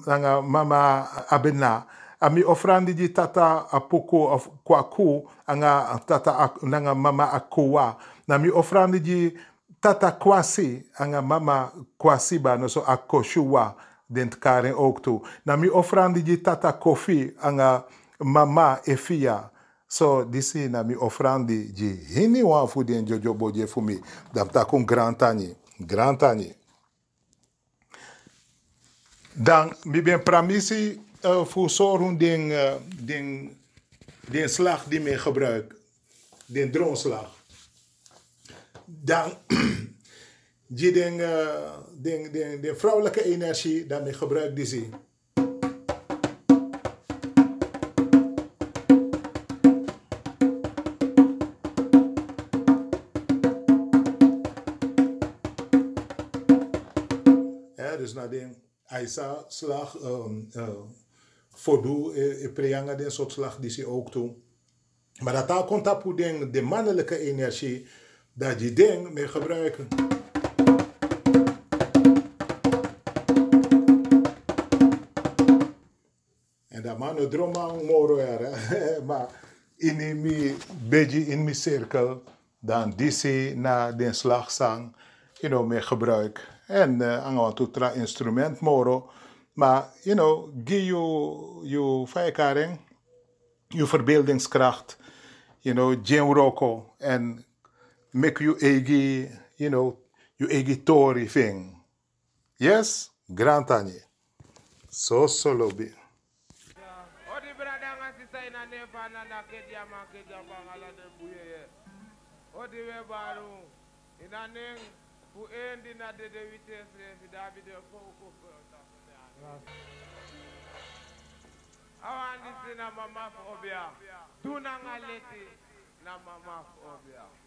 Speaker 1: anga mama abena. A mi ofrandi ji tata apoko of, kwa ku anga tata anga mama akua Na mi ofrandi ji tata kwasi anga mama no noso akoshua dent karen oktu Na mi ofrandi ji tata kofi anga mama efia. So disi na mi ofrandi di hini wan fudi en jojo boje mi dam takun grantani, grantani. Dan mi ben pramisi uh, eh, fu sorun ding uh, eh, den, den slag die men gebruik, den droomslag. Dan (clears throat) die den, uh, eh, den, den, den vrouwelijke energie dat men gebruik die zien. Aisa slag um, uh, voordoe e, den soort slag die ze ook toe. Maar dat daar komt op ding de mannelijke energie dat je ding mee gebruiken. En dat mannen dromen moro er, (laughs) maar in mijn beetje in mijn cirkel dan die na den slagzang, you know, mee gebruik. En uh, eh, ang wan instrument moro maar you know give you you vijkaring you verbeeldingskracht you know Jim Roko, and make you egi you know you egi tori thing yes grantani so solo be Pour un dîner de 8 heures, c'est David Koko. Awandisi na mama fobia. Dunangaleti na mama fobia.